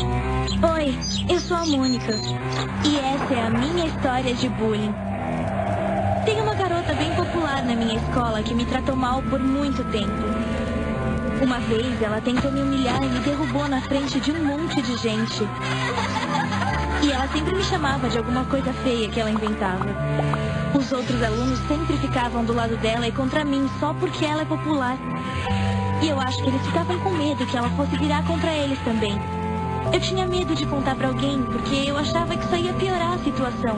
Oi, eu sou a Mônica. E essa é a minha história de bullying. Tem uma garota bem popular na minha escola que me tratou mal por muito tempo. Uma vez ela tentou me humilhar e me derrubou na frente de um monte de gente. E ela sempre me chamava de alguma coisa feia que ela inventava. Os outros alunos sempre ficavam do lado dela e contra mim só porque ela é popular. E eu acho que eles ficavam com medo que ela fosse virar contra eles também. Eu tinha medo de contar para alguém, porque eu achava que isso ia piorar a situação.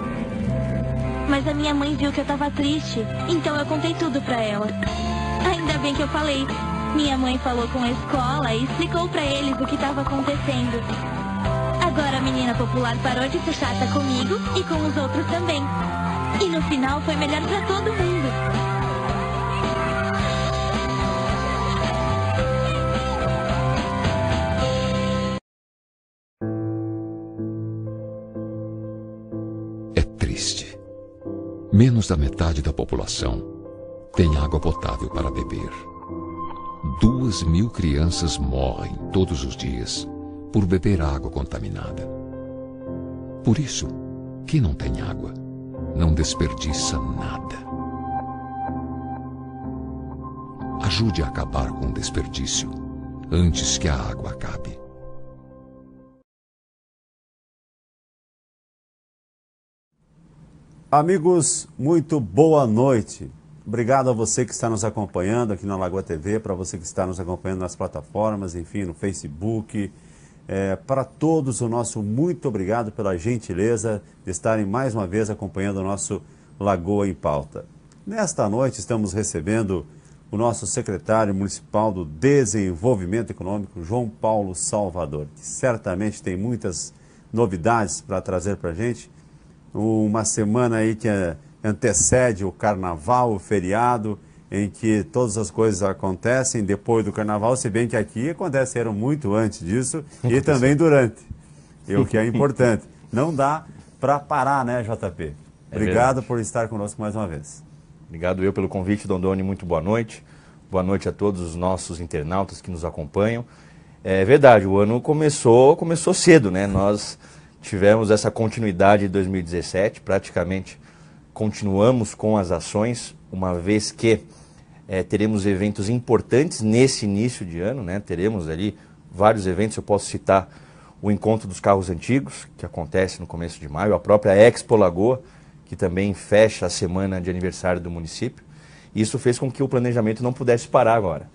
Mas a minha mãe viu que eu tava triste, então eu contei tudo pra ela. Ainda bem que eu falei. Minha mãe falou com a escola e explicou para eles o que estava acontecendo. Agora a menina popular parou de ser chata comigo e com os outros também. E no final foi melhor para todo mundo. menos da metade da população tem água potável para beber. Duas mil crianças morrem todos os dias por beber água contaminada. Por isso, quem não tem água não desperdiça nada. Ajude a acabar com o desperdício antes que a água acabe. Amigos, muito boa noite. Obrigado a você que está nos acompanhando aqui na Lagoa TV, para você que está nos acompanhando nas plataformas, enfim, no Facebook. É, para todos, o nosso muito obrigado pela gentileza de estarem mais uma vez acompanhando o nosso Lagoa em Pauta. Nesta noite, estamos recebendo o nosso secretário municipal do Desenvolvimento Econômico, João Paulo Salvador, que certamente tem muitas novidades para trazer para a gente uma semana aí que antecede o carnaval, o feriado, em que todas as coisas acontecem depois do carnaval, se bem que aqui aconteceram muito antes disso e também durante, e o que é importante. Não dá para parar, né, JP? É Obrigado é por estar conosco mais uma vez. Obrigado eu pelo convite, Dondoni, muito boa noite. Boa noite a todos os nossos internautas que nos acompanham. É verdade, o ano começou, começou cedo, né? Nós Tivemos essa continuidade em 2017, praticamente continuamos com as ações, uma vez que é, teremos eventos importantes nesse início de ano, né? teremos ali vários eventos, eu posso citar o Encontro dos Carros Antigos, que acontece no começo de maio, a própria Expo Lagoa, que também fecha a semana de aniversário do município. Isso fez com que o planejamento não pudesse parar agora.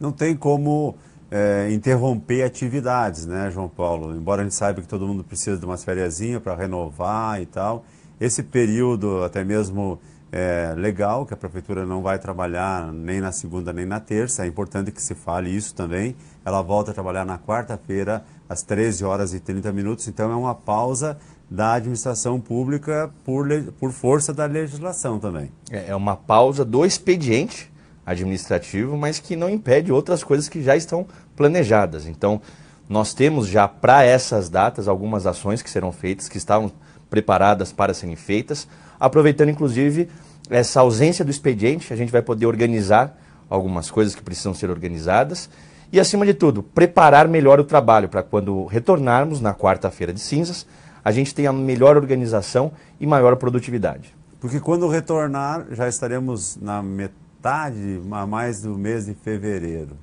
Não tem como é, interromper atividades, né, João Paulo? Embora a gente saiba que todo mundo precisa de umas férias para renovar e tal, esse período até mesmo é, legal, que a prefeitura não vai trabalhar nem na segunda nem na terça, é importante que se fale isso também. Ela volta a trabalhar na quarta-feira, às 13 horas e 30 minutos, então é uma pausa da administração pública por, por força da legislação também. É, é uma pausa do expediente administrativo, mas que não impede outras coisas que já estão planejadas. Então, nós temos já para essas datas algumas ações que serão feitas, que estavam preparadas para serem feitas, aproveitando inclusive essa ausência do expediente, a gente vai poder organizar algumas coisas que precisam ser organizadas e, acima de tudo, preparar melhor o trabalho para quando retornarmos na quarta-feira de cinzas, a gente tenha melhor organização e maior produtividade. Porque quando retornar, já estaremos na metade metade a mais do mês de fevereiro.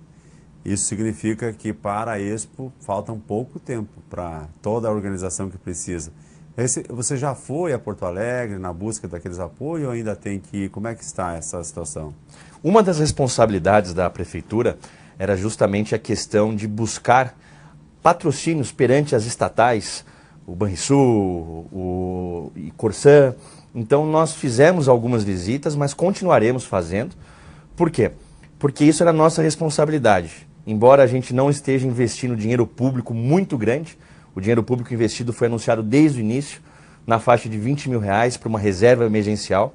Isso significa que para a Expo falta um pouco tempo para toda a organização que precisa. Esse, você já foi a Porto Alegre na busca daqueles apoios ou ainda tem que ir? Como é que está essa situação? Uma das responsabilidades da prefeitura era justamente a questão de buscar patrocínios perante as estatais, o Banrisul, o Corsan, então nós fizemos algumas visitas, mas continuaremos fazendo. Por quê? Porque isso era nossa responsabilidade. Embora a gente não esteja investindo dinheiro público muito grande, o dinheiro público investido foi anunciado desde o início, na faixa de 20 mil reais para uma reserva emergencial.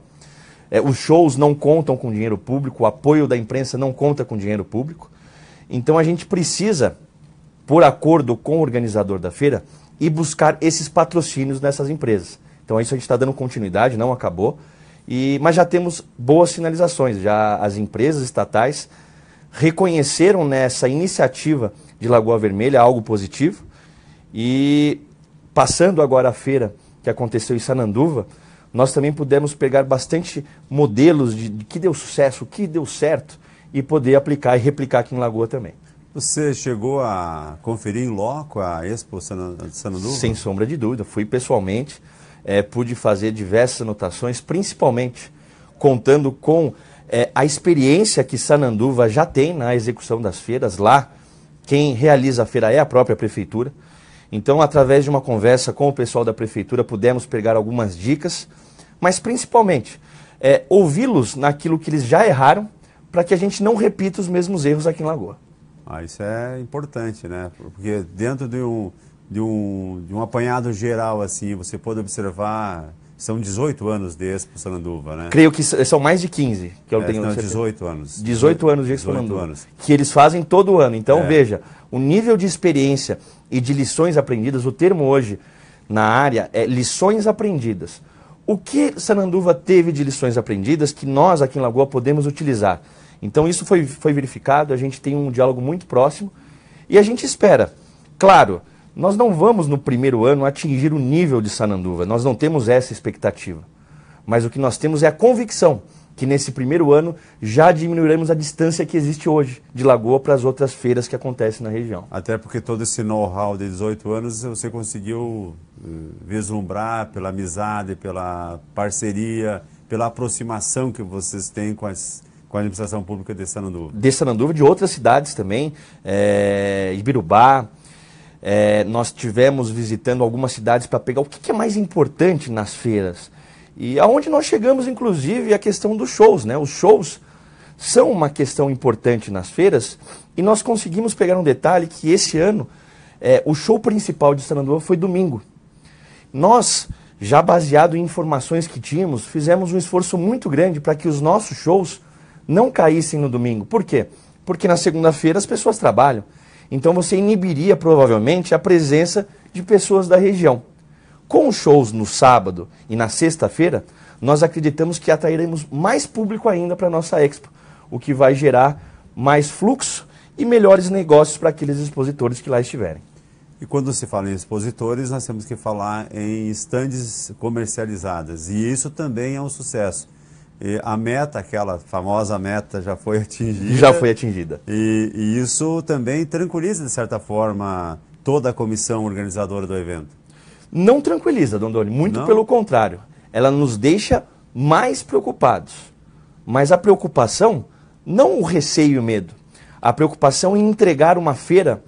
É, os shows não contam com dinheiro público, o apoio da imprensa não conta com dinheiro público. Então a gente precisa, por acordo com o organizador da feira, ir buscar esses patrocínios nessas empresas. Então isso a gente está dando continuidade, não acabou. E, mas já temos boas sinalizações, já as empresas estatais reconheceram nessa iniciativa de Lagoa Vermelha algo positivo. E passando agora a feira que aconteceu em Sananduva, nós também pudemos pegar bastante modelos de, de que deu sucesso, o que deu certo e poder aplicar e replicar aqui em Lagoa também. Você chegou a conferir em loco a Expo Sananduva? Sem sombra de dúvida, fui pessoalmente é, pude fazer diversas anotações, principalmente contando com é, a experiência que Sananduva já tem na execução das feiras. Lá, quem realiza a feira é a própria prefeitura. Então, através de uma conversa com o pessoal da prefeitura, pudemos pegar algumas dicas, mas principalmente é, ouvi-los naquilo que eles já erraram, para que a gente não repita os mesmos erros aqui em Lagoa. Ah, isso é importante, né? Porque dentro de um, de um, de um apanhado geral, assim, você pode observar, são 18 anos de Expo Sananduva, né? Creio que são mais de 15 que eu é, tenho. Não, 18 anos. 18 anos de Expo Sananduva, anos. que eles fazem todo ano. Então, é. veja, o nível de experiência e de lições aprendidas, o termo hoje na área é lições aprendidas. O que Sananduva teve de lições aprendidas que nós aqui em Lagoa podemos utilizar? Então isso foi, foi verificado, a gente tem um diálogo muito próximo e a gente espera. Claro, nós não vamos no primeiro ano atingir o nível de Sananduva, nós não temos essa expectativa. Mas o que nós temos é a convicção que nesse primeiro ano já diminuiremos a distância que existe hoje de Lagoa para as outras feiras que acontecem na região. Até porque todo esse know-how de 18 anos você conseguiu eh, vislumbrar pela amizade, pela parceria, pela aproximação que vocês têm com as com a administração pública de Sananduva. De Sananduva, de outras cidades também, é, Ibirubá, é, nós tivemos visitando algumas cidades para pegar o que, que, é mais importante nas feiras. E aonde nós chegamos, inclusive, é a questão dos shows, né? Os shows são uma questão importante nas feiras e nós conseguimos pegar um detalhe que esse ano é, o show principal de Sananduva foi domingo. Nós, já baseado em informações que tínhamos, fizemos um esforço muito grande para que os nossos shows não caíssem no domingo. Por quê? Porque na segunda-feira as pessoas trabalham. Então você inibiria provavelmente a presença de pessoas da região. Com os shows no sábado e na sexta-feira, nós acreditamos que atrairemos mais público ainda para a nossa expo, o que vai gerar mais fluxo e melhores negócios para aqueles expositores que lá estiverem. E quando se fala em expositores, nós temos que falar em estandes comercializadas. E isso também é um sucesso. E a meta, aquela famosa meta, já foi atingida. Já foi atingida. E, e, isso também tranquiliza, de certa forma, toda a comissão organizadora do evento. Não tranquiliza, Dondoni, muito Não. pelo contrário. Ela nos deixa mais preocupados. Mas a preocupação, não o receio e o medo, a preocupação em entregar uma feira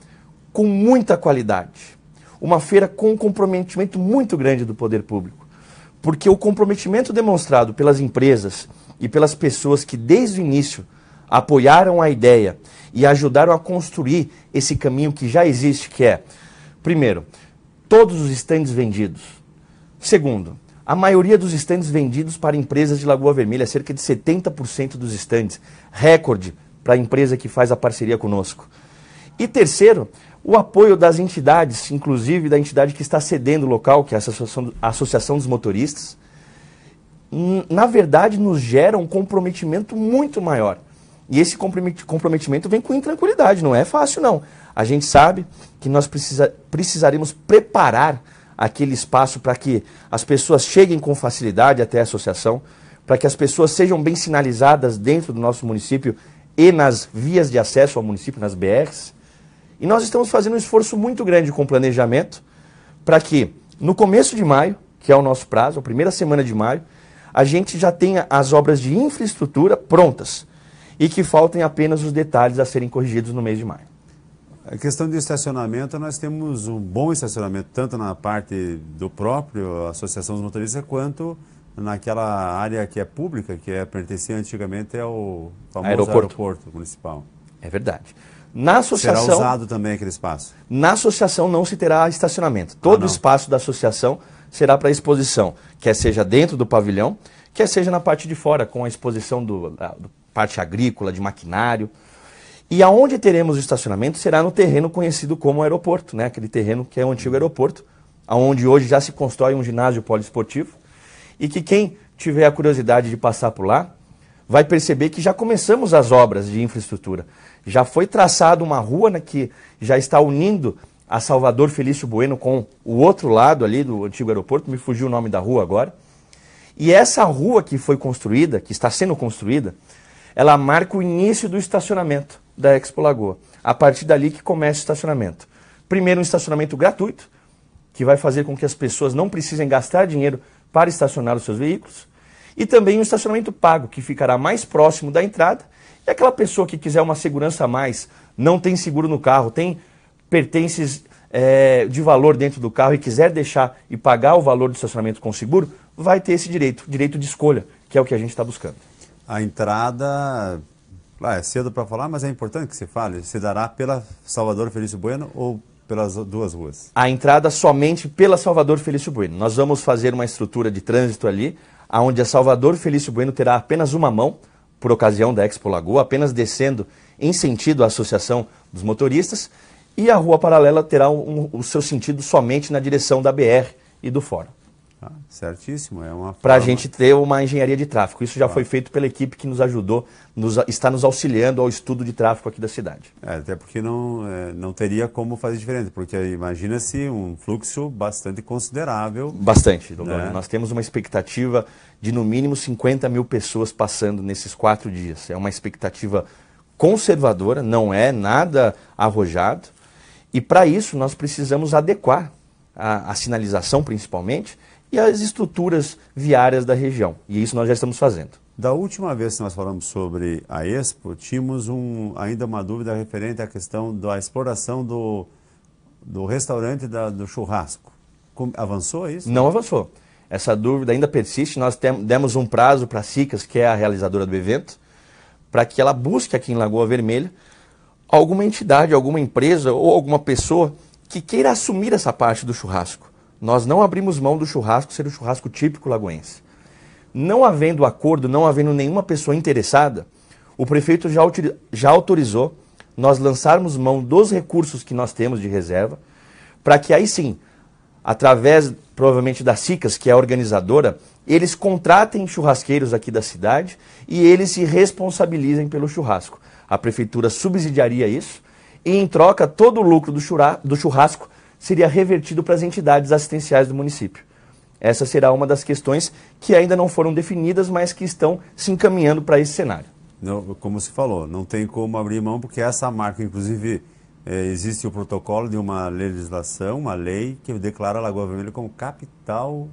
com muita qualidade, uma feira com um comprometimento muito grande do poder público. Porque o comprometimento demonstrado pelas empresas e pelas pessoas que desde o início apoiaram a ideia e ajudaram a construir esse caminho que já existe, que é, primeiro, todos os estandes vendidos. Segundo, a maioria dos estandes vendidos para empresas de Lagoa Vermelha, cerca de 70% dos estandes, recorde para a empresa que faz a parceria conosco. E terceiro, o apoio das entidades, inclusive da entidade que está cedendo o local, que é a Associação, a Associação dos Motoristas, hum, na verdade nos gera um comprometimento muito maior. E esse comprometimento vem com intranquilidade, não é fácil não. A gente sabe que nós precisa, precisaremos preparar aquele espaço para que as pessoas cheguem com facilidade até a associação, para que as pessoas sejam bem sinalizadas dentro do nosso município e nas vias de acesso ao município, nas BRs. E nós estamos fazendo um esforço muito grande com o planejamento para que no começo de maio, que é o nosso prazo, a primeira semana de maio, a gente já tenha as obras de infraestrutura prontas e que faltem apenas os detalhes a serem corrigidos no mês de maio. A questão do estacionamento, nós temos um bom estacionamento, tanto na parte do próprio Associação dos Motoristas, quanto naquela área que é pública, que é pertencia antigamente ao famoso aeroporto, aeroporto municipal. É verdade. Na associação. Será usado também aquele espaço? Na associação não se terá estacionamento. Todo ah, o espaço da associação será para exposição, quer seja dentro do pavilhão, quer seja na parte de fora, com a exposição do, da parte agrícola, de maquinário. E aonde teremos o estacionamento será no terreno conhecido como aeroporto, né? aquele terreno que é o antigo aeroporto, aonde hoje já se constrói um ginásio poliesportivo. E que quem tiver a curiosidade de passar por lá, vai perceber que já começamos as obras de infraestrutura. Já foi traçada uma rua né, que já está unindo a Salvador Felício Bueno com o outro lado ali do antigo aeroporto, me fugiu o nome da rua agora. E essa rua que foi construída, que está sendo construída, ela marca o início do estacionamento da Expo Lagoa. A partir dali que começa o estacionamento. Primeiro, um estacionamento gratuito, que vai fazer com que as pessoas não precisem gastar dinheiro para estacionar os seus veículos. E também um estacionamento pago, que ficará mais próximo da entrada e é aquela pessoa que quiser uma segurança a mais, não tem seguro no carro, tem pertences é, de valor dentro do carro e quiser deixar e pagar o valor do estacionamento com seguro, vai ter esse direito, direito de escolha, que é o que a gente está buscando. A entrada, ah, é cedo para falar, mas é importante que se fale, se dará pela Salvador Felício Bueno ou pelas duas ruas? A entrada somente pela Salvador Felício Bueno. Nós vamos fazer uma estrutura de trânsito ali, onde a Salvador Felício Bueno terá apenas uma mão, por ocasião da Expo Lagoa, apenas descendo em sentido à Associação dos Motoristas, e a rua paralela terá um, o seu sentido somente na direção da BR e do Fórum. Ah, certíssimo, é uma. Para a gente ter uma engenharia de tráfego. Isso já ah. foi feito pela equipe que nos ajudou, nos, está nos auxiliando ao estudo de tráfego aqui da cidade. É, até porque não, é, não teria como fazer diferente, porque imagina-se um fluxo bastante considerável. Bastante, né? Nós temos uma expectativa de no mínimo 50 mil pessoas passando nesses quatro dias. É uma expectativa conservadora, não é nada arrojado. E para isso nós precisamos adequar a, a sinalização, principalmente e as estruturas viárias da região. E é isso nós já estamos fazendo. Da última vez que nós falamos sobre a Expo, tínhamos um, ainda uma dúvida referente à questão da exploração do, do restaurante da, do churrasco. Como, avançou isso? Não avançou. Essa dúvida ainda persiste. Nós tem, demos um prazo para a SICAS, que é a realizadora do evento, para que ela busque aqui em Lagoa Vermelha alguma entidade, alguma empresa ou alguma pessoa que queira assumir essa parte do churrasco. Nós não abrimos mão do churrasco ser o churrasco típico lagoense. Não havendo acordo, não havendo nenhuma pessoa interessada, o prefeito já, já autorizou nós lançarmos mão dos recursos que nós temos de reserva, para que aí sim, através provavelmente da SICAS, que é a organizadora, eles contratem churrasqueiros aqui da cidade e eles se responsabilizem pelo churrasco. A prefeitura subsidiaria isso e, em troca, todo o lucro do, do churrasco seria revertido para as entidades assistenciais do município. Essa será uma das questões que ainda não foram definidas, mas que estão se encaminhando para esse cenário. Não, como se falou, não tem como abrir mão, porque essa marca, inclusive, é, existe o protocolo de uma legislação, uma lei, que declara a Lagoa Vermelha como capital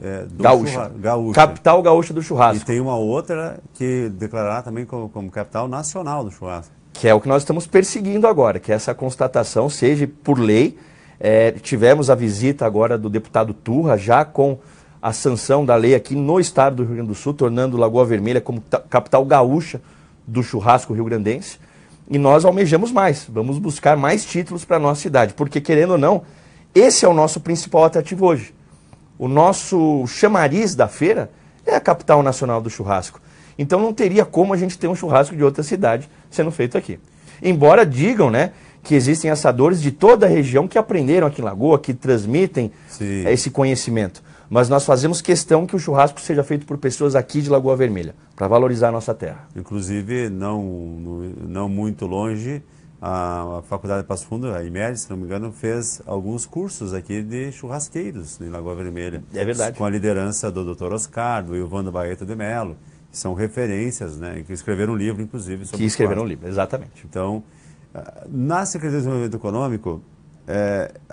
é, gaúcha. gaúcha. Capital gaúcha do churrasco. E tem uma outra que declarar também como, como capital nacional do churrasco. Que é o que nós estamos perseguindo agora, que essa constatação seja por lei é, tivemos a visita agora do deputado Turra, já com a sanção da lei aqui no estado do Rio Grande do Sul, tornando Lagoa Vermelha como capital gaúcha do churrasco rio-grandense. E nós almejamos mais, vamos buscar mais títulos para a nossa cidade, porque querendo ou não, esse é o nosso principal atrativo hoje. O nosso chamariz da feira é a capital nacional do churrasco. Então não teria como a gente ter um churrasco de outra cidade sendo feito aqui. Embora digam, né, que existem assadores de toda a região que aprenderam aqui em Lagoa, que transmitem Sim. esse conhecimento. Mas nós fazemos questão que o churrasco seja feito por pessoas aqui de Lagoa Vermelha, para valorizar a nossa terra. Inclusive, não, não muito longe, a, Faculdade de Passo Fundo, a IMED, se não me engano, fez alguns cursos aqui de churrasqueiros em Lagoa Vermelha. É verdade. Com a liderança do Dr. Oscar, do Ivano Baeta de Mello, que são referências, né? Que escreveram um livro, inclusive, sobre Que escreveram um livro, exatamente. Então, na Secretaria de Desenvolvimento Econômico, está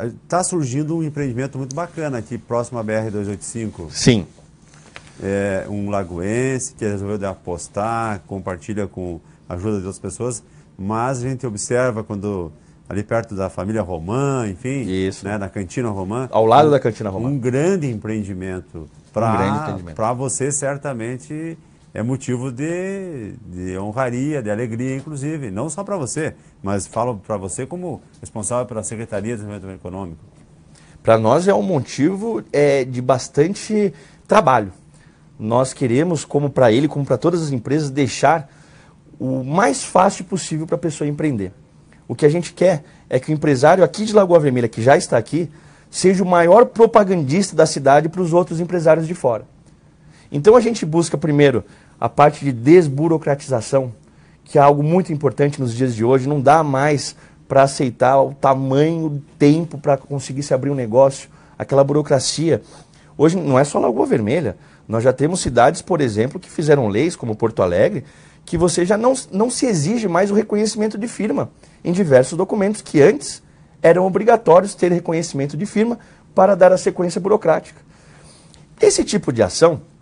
é, tá surgindo um empreendimento muito bacana aqui, próximo à BR-285. Sim. É, um lagoense que resolveu apostar, compartilha com a ajuda de outras pessoas, mas a gente observa quando ali perto da família Romã, enfim, Isso. Né, na Cantina Romã. Ao lado um, da Cantina Romã. Um grande empreendimento para um você certamente é motivo de, de honraria, de alegria, inclusive. Não só para você, mas falo para você como responsável pela Secretaria de Desenvolvimento Econômico. Para nós é um motivo é, de bastante trabalho. Nós queremos, como para ele, como para todas as empresas, deixar o mais fácil possível para a pessoa empreender. O que a gente quer é que o empresário aqui de Lagoa Vermelha, que já está aqui, seja o maior propagandista da cidade para os outros empresários de fora. Então a gente busca primeiro a parte de desburocratização, que é algo muito importante nos dias de hoje. Não dá mais para aceitar o tamanho, o tempo para conseguir se abrir um negócio, aquela burocracia. Hoje não é só Lagoa Vermelha. Nós já temos cidades, por exemplo, que fizeram leis, como Porto Alegre, que você já não, não se exige mais o reconhecimento de firma em diversos documentos que antes eram obrigatórios ter reconhecimento de firma para dar a sequência burocrática. Esse tipo de ação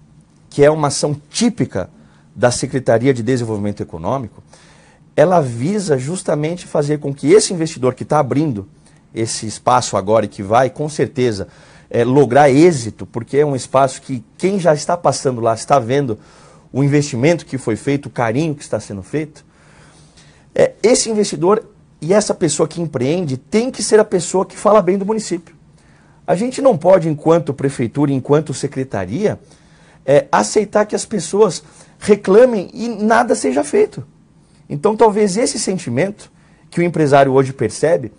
que é uma ação típica da Secretaria de Desenvolvimento Econômico, ela visa justamente fazer com que esse investidor que está abrindo esse espaço agora e que vai, com certeza, é, lograr êxito, porque é um espaço que quem já está passando lá está vendo o investimento que foi feito, o carinho que está sendo feito. É, esse investidor e essa pessoa que empreende tem que ser a pessoa que fala bem do município. A gente não pode, enquanto prefeitura, enquanto secretaria, é, aceitar que as pessoas reclamem e nada seja feito. Então, talvez esse sentimento que o empresário hoje percebe,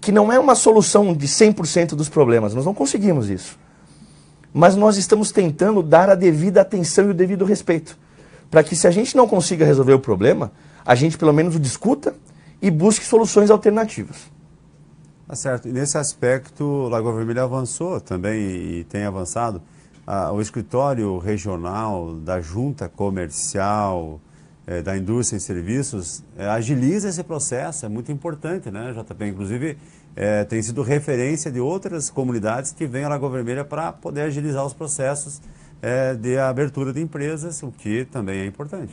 que não é uma solução de 100% dos problemas, nós não conseguimos isso. Mas nós estamos tentando dar a devida atenção e o devido respeito, para que se a gente não consiga resolver o problema, a gente pelo menos o discuta e busque soluções alternativas. Tá certo. E nesse aspecto, Lagoa Vermelha avançou também e tem avançado ah, o escritório regional da junta comercial, eh, da indústria e serviços, eh, agiliza esse processo, é muito importante, né, JP? Inclusive, eh, tem sido referência de outras comunidades que vêm à Lagoa Vermelha para poder agilizar os processos de abertura de empresas, o que também é importante.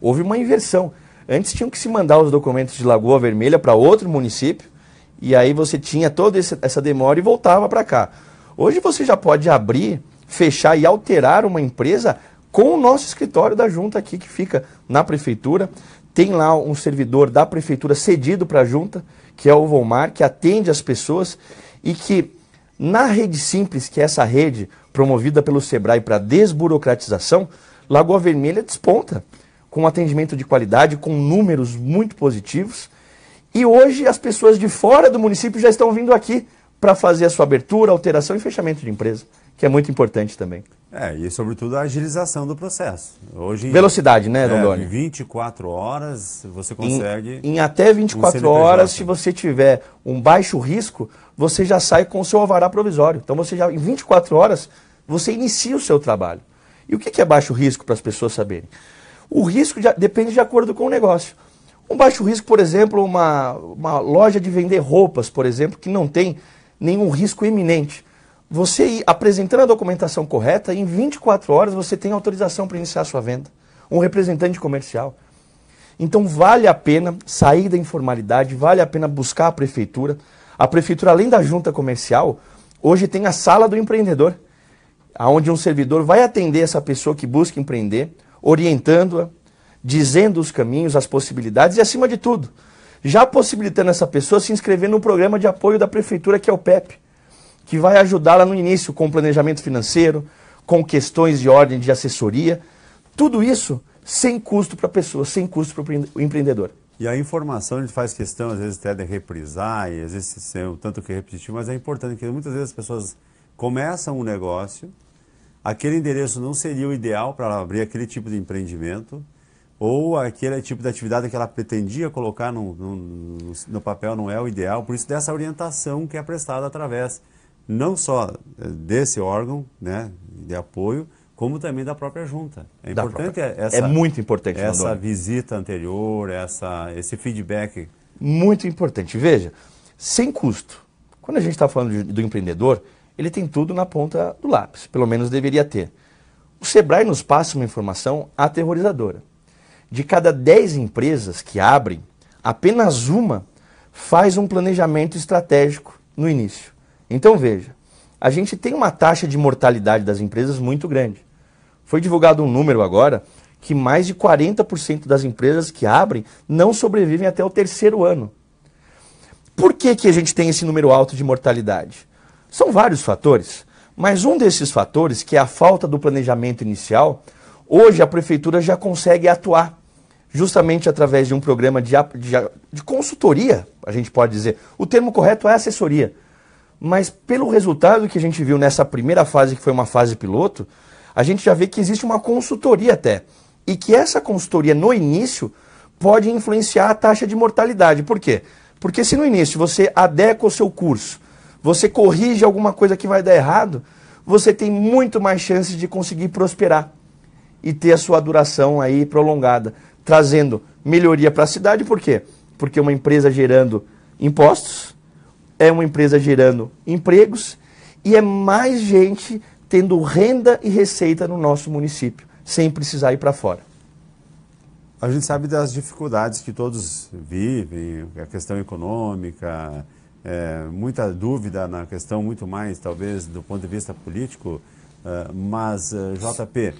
Houve uma inversão. Antes tinham que se mandar os documentos de Lagoa Vermelha para outro município, e aí você tinha toda essa demora e voltava para cá. Hoje você já pode abrir fechar e alterar uma empresa com o nosso escritório da junta aqui, que fica na prefeitura. Tem lá um servidor da prefeitura cedido para a junta, que é o Volmar, que atende as pessoas e que na Rede Simples, que é essa rede promovida pelo Sebrae para desburocratização, Lagoa Vermelha desponta com atendimento de qualidade, com números muito positivos. E hoje as pessoas de fora do município já estão vindo aqui para fazer a sua abertura, alteração e fechamento de empresa que é muito importante também. É, e sobretudo a agilização do processo. Hoje Velocidade, né, é, Dondoni? É, em 24 horas você consegue. Em, em até 24 um horas, se você tiver um baixo risco, você já sai com o seu alvará provisório. Então você já, em 24 horas, você inicia o seu trabalho. E o que é baixo risco para as pessoas saberem? O risco já, depende de acordo com o negócio. Um baixo risco, por exemplo, uma, uma loja de vender roupas, por exemplo, que não tem nenhum risco iminente. Você apresentando a documentação correta, em 24 horas você tem autorização para iniciar a sua venda. Um representante comercial. Então vale a pena sair da informalidade, vale a pena buscar a prefeitura. A prefeitura, além da junta comercial, hoje tem a sala do empreendedor, aonde um servidor vai atender essa pessoa que busca empreender, orientando-a, dizendo os caminhos, as possibilidades e, acima de tudo, já possibilitando essa pessoa se inscrever no programa de apoio da prefeitura, que é o PEP que vai ajudá-la no início com planejamento financeiro, com questões de ordem de assessoria. Tudo isso sem custo para a pessoa, sem custo para o empreendedor. E a informação a gente faz questão, às vezes, até de reprisar, e às vezes ser é um tanto que é repetitivo, mas é importante, que muitas vezes as pessoas começam um negócio, aquele endereço não seria o ideal para abrir aquele tipo de empreendimento, ou aquele tipo de atividade que ela pretendia colocar no, no, no papel não é o ideal, por isso dessa orientação que é prestada através não só eh, desse órgão né, de apoio, como também da própria junta. É importante própria. essa É muito importante, essa visita anterior, essa esse feedback muito importante. Veja, sem custo. Quando a gente está falando de, do empreendedor, ele tem tudo na ponta do lápis, pelo menos deveria ter. O Sebrae nos passa uma informação aterrorizadora. De cada 10 empresas que abrem, apenas uma faz um planejamento estratégico no início. Então veja, a gente tem uma taxa de mortalidade das empresas muito grande. Foi divulgado um número agora que mais de 40% das empresas que abrem não sobrevivem até o terceiro ano. Por que, que a gente tem esse número alto de mortalidade? São vários fatores, mas um desses fatores, que é a falta do planejamento inicial, hoje a prefeitura já consegue atuar justamente através de um programa de, de, de consultoria, a gente pode dizer. O termo correto é assessoria mas pelo resultado que a gente viu nessa primeira fase, que foi uma fase piloto, a gente já vê que existe uma consultoria até. E que essa consultoria, no início, pode influenciar a taxa de mortalidade. Por quê? Porque se no início você adequa o seu curso, você corrige alguma coisa que vai dar errado, você tem muito mais chances de conseguir prosperar e ter a sua duração aí prolongada, trazendo melhoria para a cidade. Por quê? Porque uma empresa gerando impostos, é uma empresa gerando empregos e é mais gente tendo renda e receita no nosso município, sem precisar ir para fora. A gente sabe das dificuldades que todos vivem, a questão econômica, é, muita dúvida na questão, muito mais talvez do ponto de vista político, é, mas é, JP,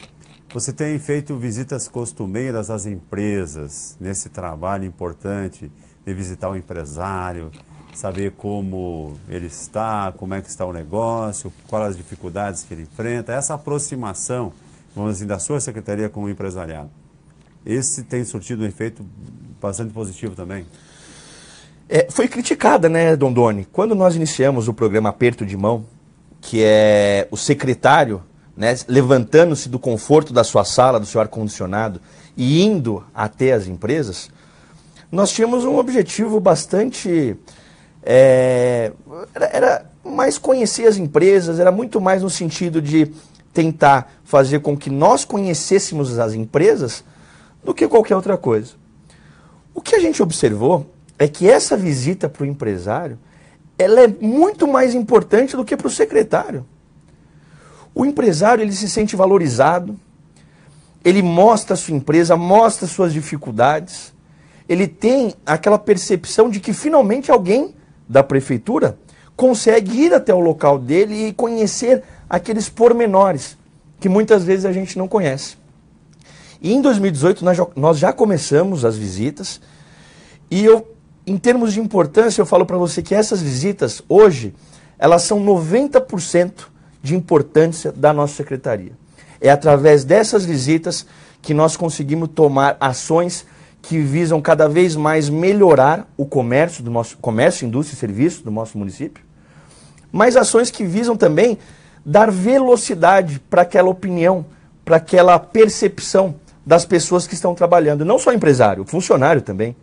você tem feito visitas costumeiras às empresas nesse trabalho importante de visitar o empresário, saber como ele está, como é que está o negócio, quais as dificuldades que ele enfrenta, essa aproximação, vamos dizer, assim, da sua secretaria com o empresariado. Esse tem surtido um efeito bastante positivo também. É, foi criticada, né, Dondoni? Quando nós iniciamos o programa Aperto de Mão, que é o secretário né, levantando-se do conforto da sua sala, do seu ar-condicionado e indo até as empresas, nós tínhamos um objetivo bastante é, era, era, mais conhecer as empresas, era muito mais no sentido de tentar fazer com que nós conhecêssemos as empresas do que qualquer outra coisa. O que a gente observou é que essa visita para o empresário ela é muito mais importante do que para o secretário. O empresário ele se sente valorizado, ele mostra a sua empresa, mostra suas dificuldades, ele tem aquela percepção de que finalmente alguém da prefeitura consegue ir até o local dele e conhecer aqueles pormenores que muitas vezes a gente não conhece. E em 2018 nós já começamos as visitas e eu, em termos de importância, eu falo para você que essas visitas hoje elas são 90% de importância da nossa secretaria. É através dessas visitas que nós conseguimos tomar ações que visam cada vez mais melhorar o comércio, do nosso, comércio, indústria e serviço do nosso município, mas ações que visam também dar velocidade para aquela opinião, para aquela percepção das pessoas que estão trabalhando, não só empresário, funcionário também.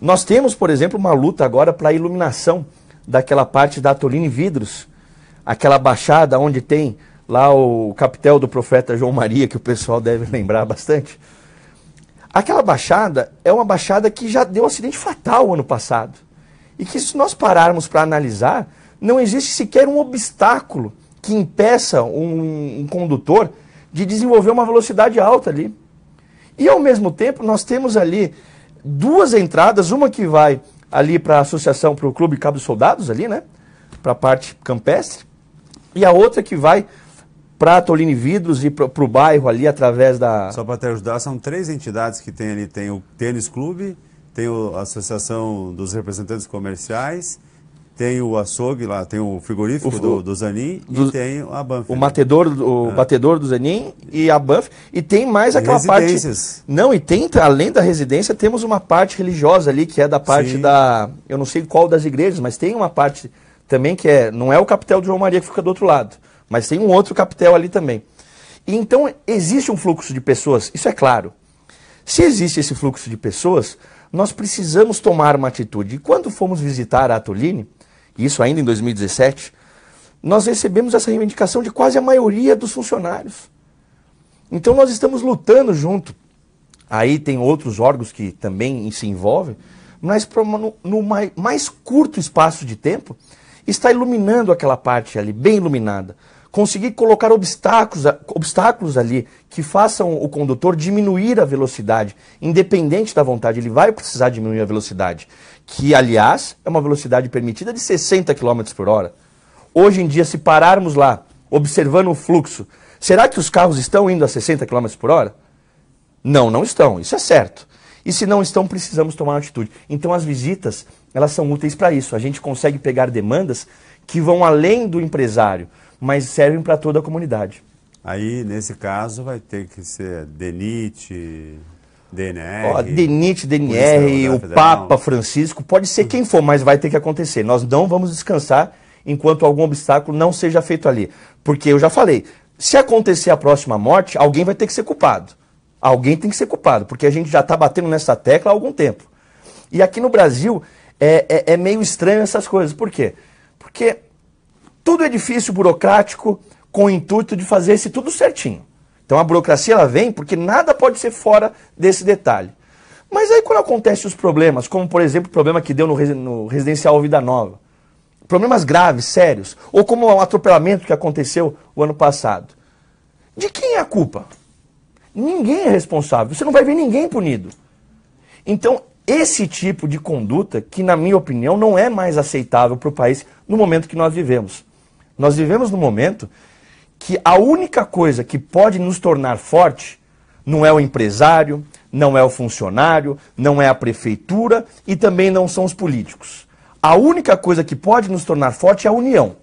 Nós temos, por exemplo, uma luta agora para a iluminação daquela parte da Toline Vidros, aquela baixada onde tem lá o capitel do profeta João Maria, que o pessoal deve lembrar bastante. Aquela baixada é uma baixada que já deu um acidente fatal ano passado. E que se nós pararmos para analisar, não existe sequer um obstáculo que impeça um, um condutor de desenvolver uma velocidade alta ali. E ao mesmo tempo nós temos ali duas entradas, uma que vai ali para a associação, para o Clube Cabo Soldados ali, né? Para a parte campestre. E a outra que vai Prata, Oline Vidros e para o bairro ali através da... Só para te ajudar, são três entidades que tem ali. Tem o Tênis Clube, tem a Associação dos Representantes Comerciais, tem o açougue lá, tem o frigorífico o, do, do Zanin do, e tem a Banff. O matedor, o é. batedor do Zanin e a Banff. E tem mais tem aquela parte. Não, e tem, além da residência, temos uma parte religiosa ali, que é da parte Sim. da. Eu não sei qual das igrejas, mas tem uma parte também que é. Não é o capitel de João Maria que fica do outro lado mas tem um outro capitel ali também. E então existe um fluxo de pessoas, isso é claro. Se existe esse fluxo de pessoas, nós precisamos tomar uma atitude. E quando fomos visitar a Atoline, isso ainda em 2017, nós recebemos essa reivindicação de quase a maioria dos funcionários. Então nós estamos lutando junto. Aí tem outros órgãos que também se envolvem, mas no, mais curto espaço de tempo está iluminando aquela parte ali, bem iluminada conseguir colocar obstáculos, obstáculos ali que façam o condutor diminuir a velocidade, independente da vontade, ele vai precisar diminuir a velocidade, que aliás é uma velocidade permitida de 60 km por hora. Hoje em dia, se pararmos lá, observando o fluxo, será que os carros estão indo a 60 km por hora? Não, não estão, isso é certo. E se não estão, precisamos tomar atitude. Então as visitas, elas são úteis para isso. A gente consegue pegar demandas que vão além do empresário mas servem para toda a comunidade. Aí, nesse caso, vai ter que ser DENIT, DNR... Ó, DENIT, DNR, o Papa Francisco, pode ser quem for, mas vai ter que acontecer. Nós não vamos descansar enquanto algum obstáculo não seja feito ali. Porque eu já falei, se acontecer a próxima morte, alguém vai ter que ser culpado. Alguém tem que ser culpado, porque a gente já está batendo nessa tecla há algum tempo. E aqui no Brasil é, é, é meio estranho essas coisas. Por quê? Porque tudo é difícil burocrático com o intuito de fazer esse tudo certinho. Então a burocracia ela vem porque nada pode ser fora desse detalhe. Mas aí quando acontecem os problemas, como por exemplo o problema que deu no, no residencial Vida Nova, problemas graves, sérios, ou como o um atropelamento que aconteceu o ano passado, de quem é a culpa? Ninguém é responsável. Você não vai ver ninguém punido. Então esse tipo de conduta que, na minha opinião, não é mais aceitável para o país no momento que nós vivemos. Nós vivemos num momento que a única coisa que pode nos tornar forte não é o empresário, não é o funcionário, não é a prefeitura e também não são os políticos. A única coisa que pode nos tornar forte é a união.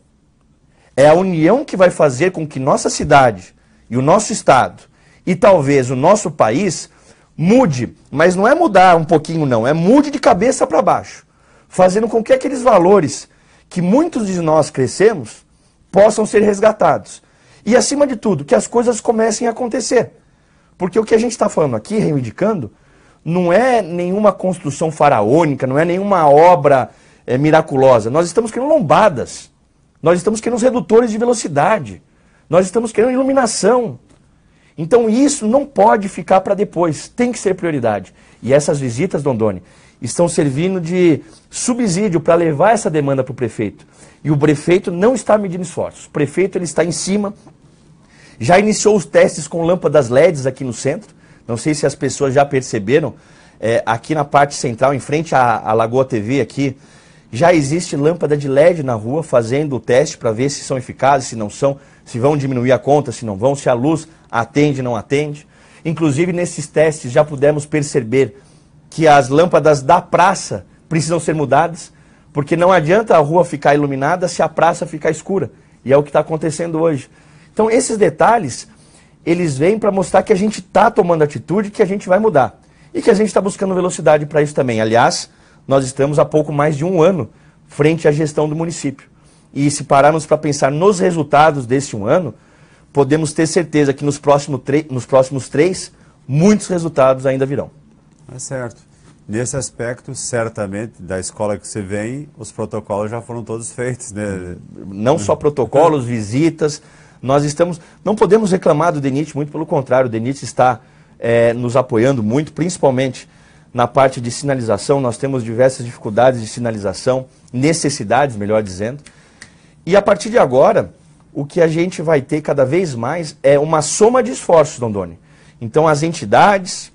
É a união que vai fazer com que nossa cidade e o nosso estado e talvez o nosso país mude, mas não é mudar um pouquinho não, é mude de cabeça para baixo, fazendo com que aqueles valores que muitos de nós crescemos possam ser resgatados. E, acima de tudo, que as coisas comecem a acontecer. Porque o que a gente está falando aqui, reivindicando, não é nenhuma construção faraônica, não é nenhuma obra é, miraculosa. Nós estamos querendo lombadas. Nós estamos querendo redutores de velocidade. Nós estamos querendo iluminação. Então isso não pode ficar para depois, tem que ser prioridade. E essas visitas, Dondoni, estão servindo de subsídio para levar essa demanda para o prefeito. E o prefeito não está medindo esforços. O prefeito ele está em cima, já iniciou os testes com lâmpadas LEDs aqui no centro. Não sei se as pessoas já perceberam, é, aqui na parte central, em frente à, à Lagoa TV aqui, já existe lâmpada de LED na rua fazendo o teste para ver se são eficazes, se não são, se vão diminuir a conta, se não vão, se a luz atende, não atende. Inclusive, nesses testes já pudemos perceber que as lâmpadas da praça precisam ser mudadas porque não adianta a rua ficar iluminada se a praça ficar escura. E é o que está acontecendo hoje. Então, esses detalhes, eles vêm para mostrar que a gente está tomando atitude, que a gente vai mudar. E que a gente está buscando velocidade para isso também. Aliás, nós estamos há pouco mais de um ano frente à gestão do município. E se pararmos para pensar nos resultados desse um ano, podemos ter certeza que nos, próximo nos próximos três, muitos resultados ainda virão. É certo. Nesse aspecto, certamente, da escola que você vem, os protocolos já foram todos feitos, né? Não só protocolos, visitas. Nós estamos. Não podemos reclamar do DENIT, muito pelo contrário, o DENIT está é, nos apoiando muito, principalmente na parte de sinalização. Nós temos diversas dificuldades de sinalização, necessidades, melhor dizendo. E a partir de agora, o que a gente vai ter cada vez mais é uma soma de esforços, Dondoni. Então, as entidades,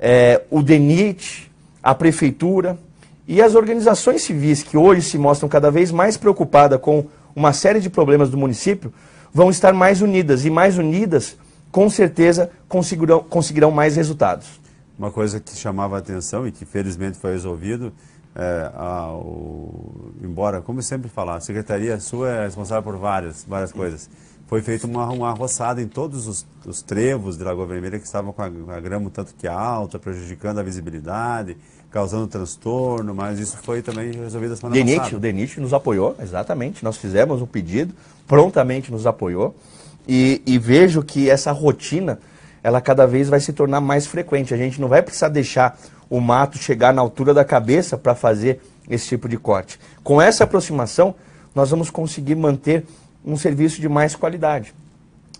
é, o DENIT, a prefeitura e as organizações civis que hoje se mostram cada vez mais preocupadas com uma série de problemas do município, vão estar mais unidas e mais unidas, com certeza, conseguirão, conseguirão mais resultados. Uma coisa que chamava a atenção e que felizmente foi resolvido, é, embora, como sempre falar, a secretaria sua é responsável por várias, várias coisas foi feita uma, uma roçada em todos os, os trevos de Lagoa Vermelha que estavam com a, a grama um tanto que alta, prejudicando a visibilidade, causando transtorno, mas isso foi também resolvido a semana passada. O DENIT nos apoiou, exatamente. Nós fizemos um pedido, prontamente nos apoiou. E, e vejo que essa rotina, ela cada vez vai se tornar mais frequente. A gente não vai precisar deixar o mato chegar na altura da cabeça para fazer esse tipo de corte. Com essa aproximação, nós vamos conseguir manter um serviço de mais qualidade.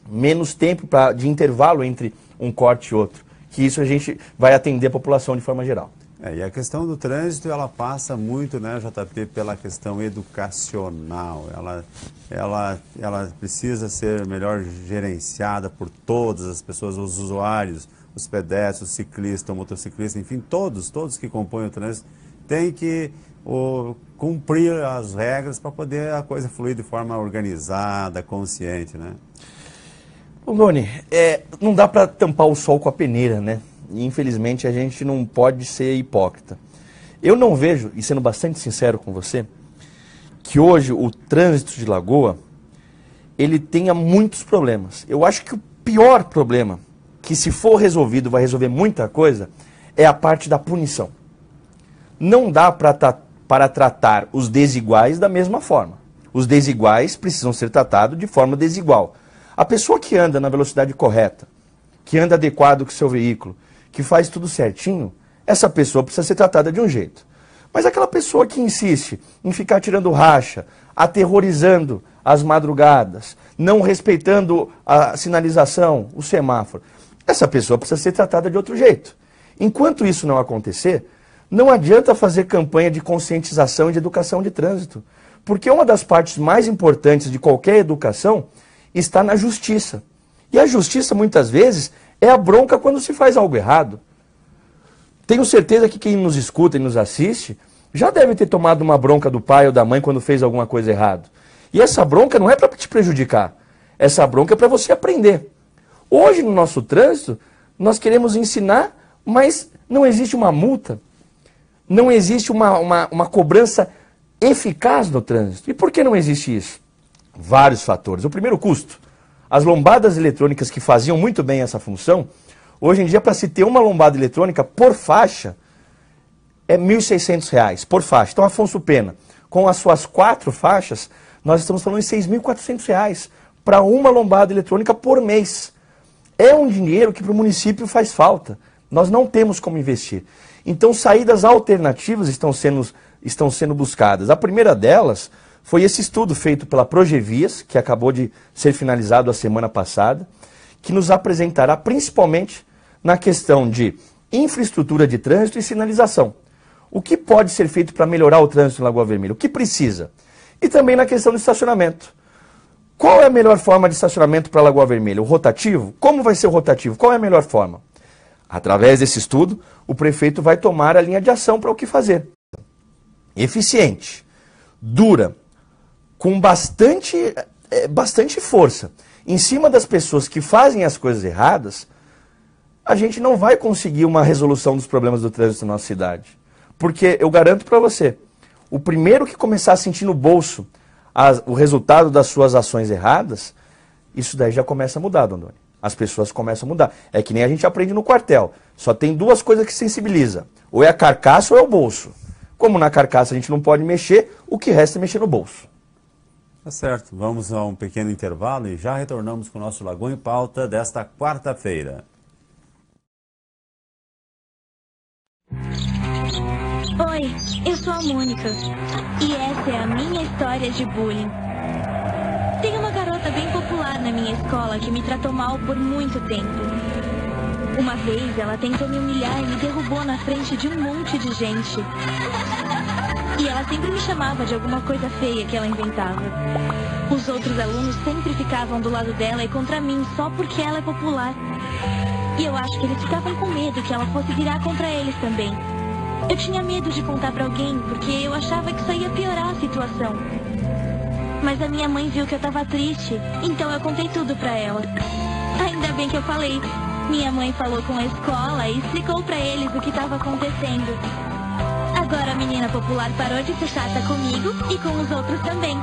Menos tempo pra, de intervalo entre um corte e outro. Que isso a gente vai atender a população de forma geral. É, e a questão do trânsito, ela passa muito, né, JP, pela questão educacional. Ela, ela, ela precisa ser melhor gerenciada por todas as pessoas, os usuários, os pedestres, os ciclistas, o motociclista, enfim, todos, todos que compõem o trânsito, têm que ou cumprir as regras para poder a coisa fluir de forma organizada, consciente, né? Bom, Doni, é, não dá para tampar o sol com a peneira, né? infelizmente a gente não pode ser hipócrita. Eu não vejo, e sendo bastante sincero com você, que hoje o trânsito de Lagoa ele tenha muitos problemas. Eu acho que o pior problema, que se for resolvido vai resolver muita coisa, é a parte da punição. Não dá para estar tá para tratar os desiguais da mesma forma. Os desiguais precisam ser tratados de forma desigual. A pessoa que anda na velocidade correta, que anda adequado com o seu veículo, que faz tudo certinho, essa pessoa precisa ser tratada de um jeito. Mas aquela pessoa que insiste em ficar tirando racha, aterrorizando as madrugadas, não respeitando a sinalização, o semáforo, essa pessoa precisa ser tratada de outro jeito. Enquanto isso não acontecer, não adianta fazer campanha de conscientização e de educação de trânsito, porque uma das partes mais importantes de qualquer educação está na justiça. E a justiça, muitas vezes, é a bronca quando se faz algo errado. Tenho certeza que quem nos escuta e nos assiste já deve ter tomado uma bronca do pai ou da mãe quando fez alguma coisa errada. E essa bronca não é para te prejudicar, essa bronca é para você aprender. Hoje, no nosso trânsito, nós queremos ensinar, mas não existe uma multa não existe uma, uma, uma cobrança eficaz no trânsito. E por que não existe isso? Vários fatores. O primeiro, custo. As lombadas eletrônicas que faziam muito bem essa função, hoje em dia, para se ter uma lombada eletrônica por faixa, é R$ 1.600 por faixa. Então, Afonso Pena, com as suas quatro faixas, nós estamos falando em R$ 6.400 para uma lombada eletrônica por mês. É um dinheiro que para o município faz falta. Nós não temos como investir. Então, saídas alternativas estão sendo, estão sendo buscadas. A primeira delas foi esse estudo feito pela Progevias, que acabou de ser finalizado a semana passada, que nos apresentará principalmente na questão de infraestrutura de trânsito e sinalização. O que pode ser feito para melhorar o trânsito em Lagoa Vermelha? O que precisa? E também na questão do estacionamento. Qual é a melhor forma de estacionamento para Lagoa Vermelha? O rotativo? Como vai ser o rotativo? Qual é a melhor forma? Através desse estudo, o prefeito vai tomar a linha de ação para o que fazer. Eficiente, dura, com bastante, é, bastante força. Em cima das pessoas que fazem as coisas erradas, a gente não vai conseguir uma resolução dos problemas do trânsito na nossa cidade. Porque eu garanto para você, o primeiro que começar a sentir no bolso as, o resultado das suas ações erradas, isso daí já começa a mudar, dono as pessoas começam a mudar. É que nem a gente aprende no quartel. Só tem duas coisas que sensibiliza. Ou é a carcaça ou é o bolso. Como na carcaça a gente não pode mexer, o que resta é mexer no bolso. Tá certo. Vamos a um pequeno intervalo e já retornamos com o nosso Lagoa em Pauta desta quarta-feira. Oi, eu sou a Mônica. E essa é a minha história de bullying garota bem popular na minha escola que me tratou mal por muito tempo. Uma vez ela tentou me humilhar e me derrubou na frente de um monte de gente. E ela sempre me chamava de alguma coisa feia que ela inventava. Os outros alunos sempre ficavam do lado dela e contra mim só porque ela é popular. E eu acho que eles ficavam com medo que ela fosse virar contra eles também. Eu tinha medo de contar para alguém porque eu achava que isso ia piorar a situação. Mas a minha mãe viu que eu tava triste, então eu contei tudo pra ela. Ainda bem que eu falei. Minha mãe falou com a escola e explicou pra eles o que tava acontecendo. Agora a menina popular parou de ser chata comigo e com os outros também.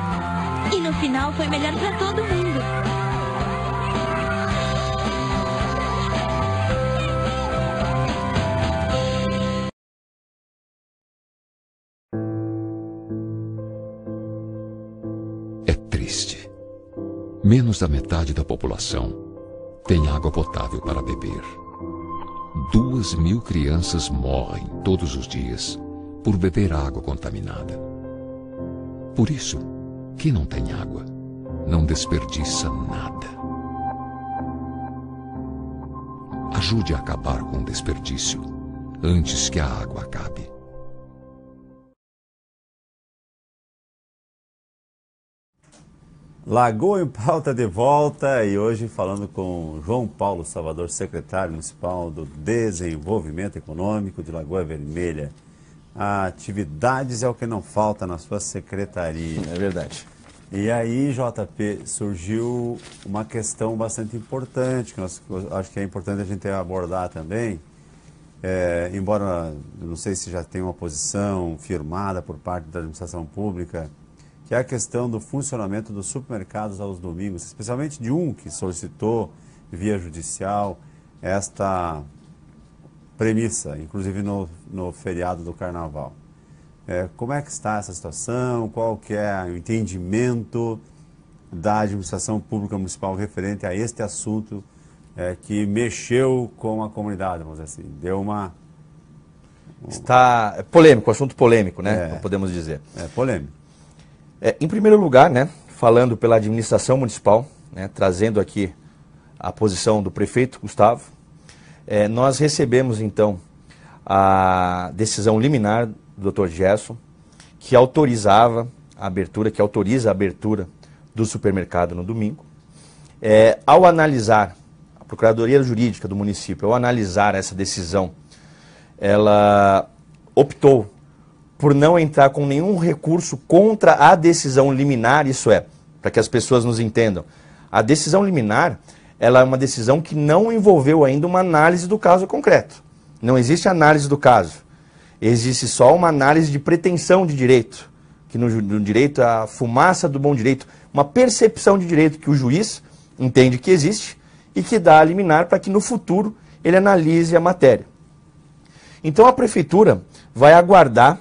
E no final foi melhor pra todo mundo. menos da metade da população tem água potável para beber. Duas mil crianças morrem todos os dias por beber água contaminada. Por isso, quem não tem água não desperdiça nada. Ajude a acabar com o desperdício antes que a água acabe. Lagoa em Pauta de volta e hoje falando com João Paulo Salvador, secretário municipal do Desenvolvimento Econômico de Lagoa Vermelha. atividades é o que não falta na sua secretaria. É verdade. E aí, JP, surgiu uma questão bastante importante, que nós, acho que é importante a gente abordar também, é, embora não sei se já tem uma posição firmada por parte da administração pública, que é a questão do funcionamento dos supermercados aos domingos, especialmente de um que solicitou via judicial esta premissa, inclusive no, no feriado do Carnaval. É, como é que está essa situação? Qual que é o entendimento da administração pública municipal referente a este assunto é, que mexeu com a comunidade, vamos dizer assim, deu uma está é polêmico, assunto polêmico, né? É, podemos dizer. É polêmico. É, em primeiro lugar, né, falando pela administração municipal, né, trazendo aqui a posição do prefeito Gustavo, é, nós recebemos então a decisão liminar do Dr. Gerson, que autorizava a abertura, que autoriza a abertura do supermercado no domingo. É, ao analisar, a Procuradoria Jurídica do município, ao analisar essa decisão, ela optou por não entrar com nenhum recurso contra a decisão liminar, isso é, para que as pessoas nos entendam. A decisão liminar, ela é uma decisão que não envolveu ainda uma análise do caso concreto. Não existe análise do caso. Existe só uma análise de pretensão de direito, que no, no direito a fumaça do bom direito, uma percepção de direito que o juiz entende que existe e que dá a liminar para que no futuro ele analise a matéria. Então a prefeitura vai aguardar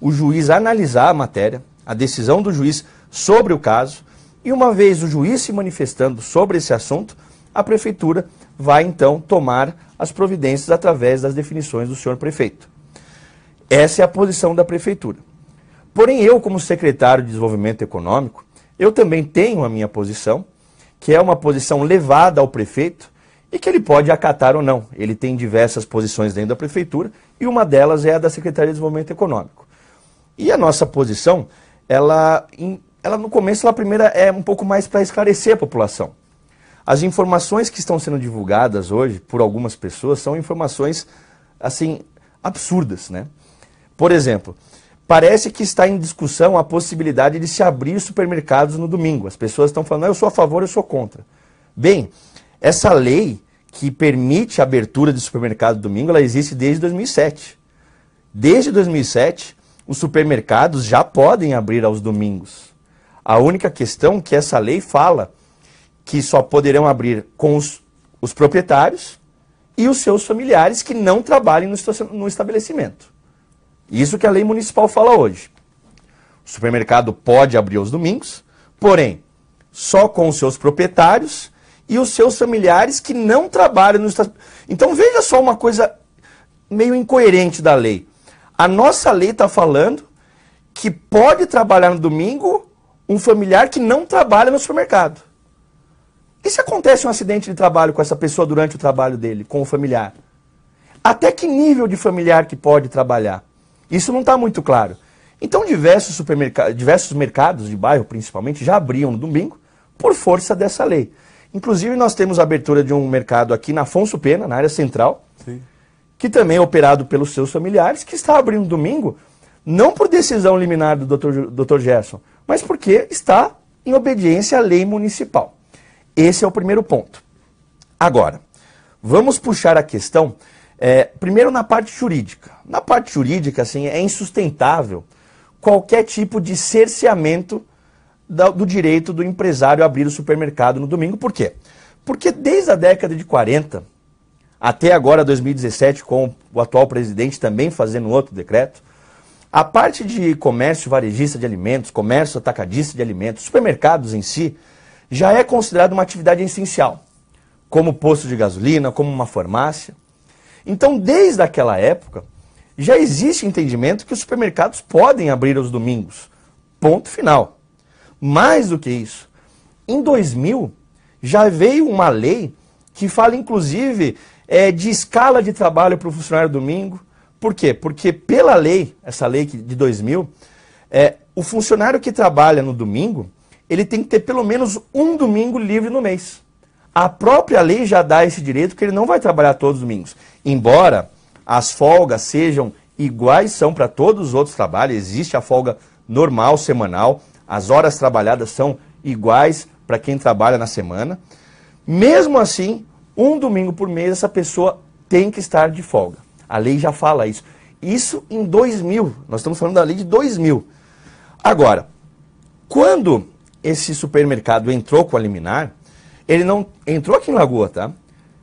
o juiz analisar a matéria, a decisão do juiz sobre o caso, e uma vez o juiz se manifestando sobre esse assunto, a prefeitura vai então tomar as providências através das definições do senhor prefeito. Essa é a posição da prefeitura. Porém, eu, como secretário de Desenvolvimento Econômico, eu também tenho a minha posição, que é uma posição levada ao prefeito e que ele pode acatar ou não. Ele tem diversas posições dentro da prefeitura e uma delas é a da Secretaria de Desenvolvimento Econômico. E a nossa posição, ela, ela no começo, ela primeira é um pouco mais para esclarecer a população. As informações que estão sendo divulgadas hoje por algumas pessoas são informações, assim, absurdas, né? Por exemplo, parece que está em discussão a possibilidade de se abrir supermercados no domingo. As pessoas estão falando, ah, eu sou a favor, eu sou contra. Bem, essa lei que permite a abertura de supermercado domingo, ela existe desde 2007. Desde 2007, os supermercados já podem abrir aos domingos. A única questão que essa lei fala que só poderão abrir com os, os proprietários e os seus familiares que não trabalhem no, no estabelecimento. Isso que a lei municipal fala hoje. O supermercado pode abrir aos domingos, porém, só com os seus proprietários e os seus familiares que não trabalham no estabelecimento. Então veja só uma coisa meio incoerente da lei. A nossa lei está falando que pode trabalhar no domingo um familiar que não trabalha no supermercado. E se acontece um acidente de trabalho com essa pessoa durante o trabalho dele, com o familiar? Até que nível de familiar que pode trabalhar? Isso não está muito claro. Então, diversos, supermercados, diversos mercados de bairro, principalmente, já abriam no domingo por força dessa lei. Inclusive, nós temos a abertura de um mercado aqui na Afonso Pena, na área central, que também é operado pelos seus familiares, que está abrindo domingo, não por decisão liminar do Dr. Dr. Gerson, mas porque está em obediência à lei municipal. Esse é o primeiro ponto. Agora, vamos puxar a questão, é, primeiro na parte jurídica. Na parte jurídica, assim, é insustentável qualquer tipo de cerceamento do direito do empresário a abrir o supermercado no domingo. Por quê? Porque desde a década de 40, até agora 2017 com o atual presidente também fazendo outro decreto. A parte de comércio varejista de alimentos, comércio atacadista de alimentos, supermercados em si, já é considerado uma atividade essencial, como posto de gasolina, como uma farmácia. Então, desde aquela época, já existe entendimento que os supermercados podem abrir aos domingos. Ponto final. Mais do que isso, em 2000 já veio uma lei que fala inclusive é, de escala de trabalho para o funcionário domingo. Por quê? Porque pela lei, essa lei de 2000, é, o funcionário que trabalha no domingo, ele tem que ter pelo menos um domingo livre no mês. A própria lei já dá esse direito, porque ele não vai trabalhar todos os domingos. Embora as folgas sejam iguais são para todos os outros trabalhos, existe a folga normal semanal, as horas trabalhadas são iguais para quem trabalha na semana. Mesmo assim, um domingo por mês essa pessoa tem que estar de folga. A lei já fala isso. Isso em 2000, nós estamos falando da lei de 2000. Agora, quando esse supermercado entrou com a liminar, ele não entrou aqui em Lagoa, tá?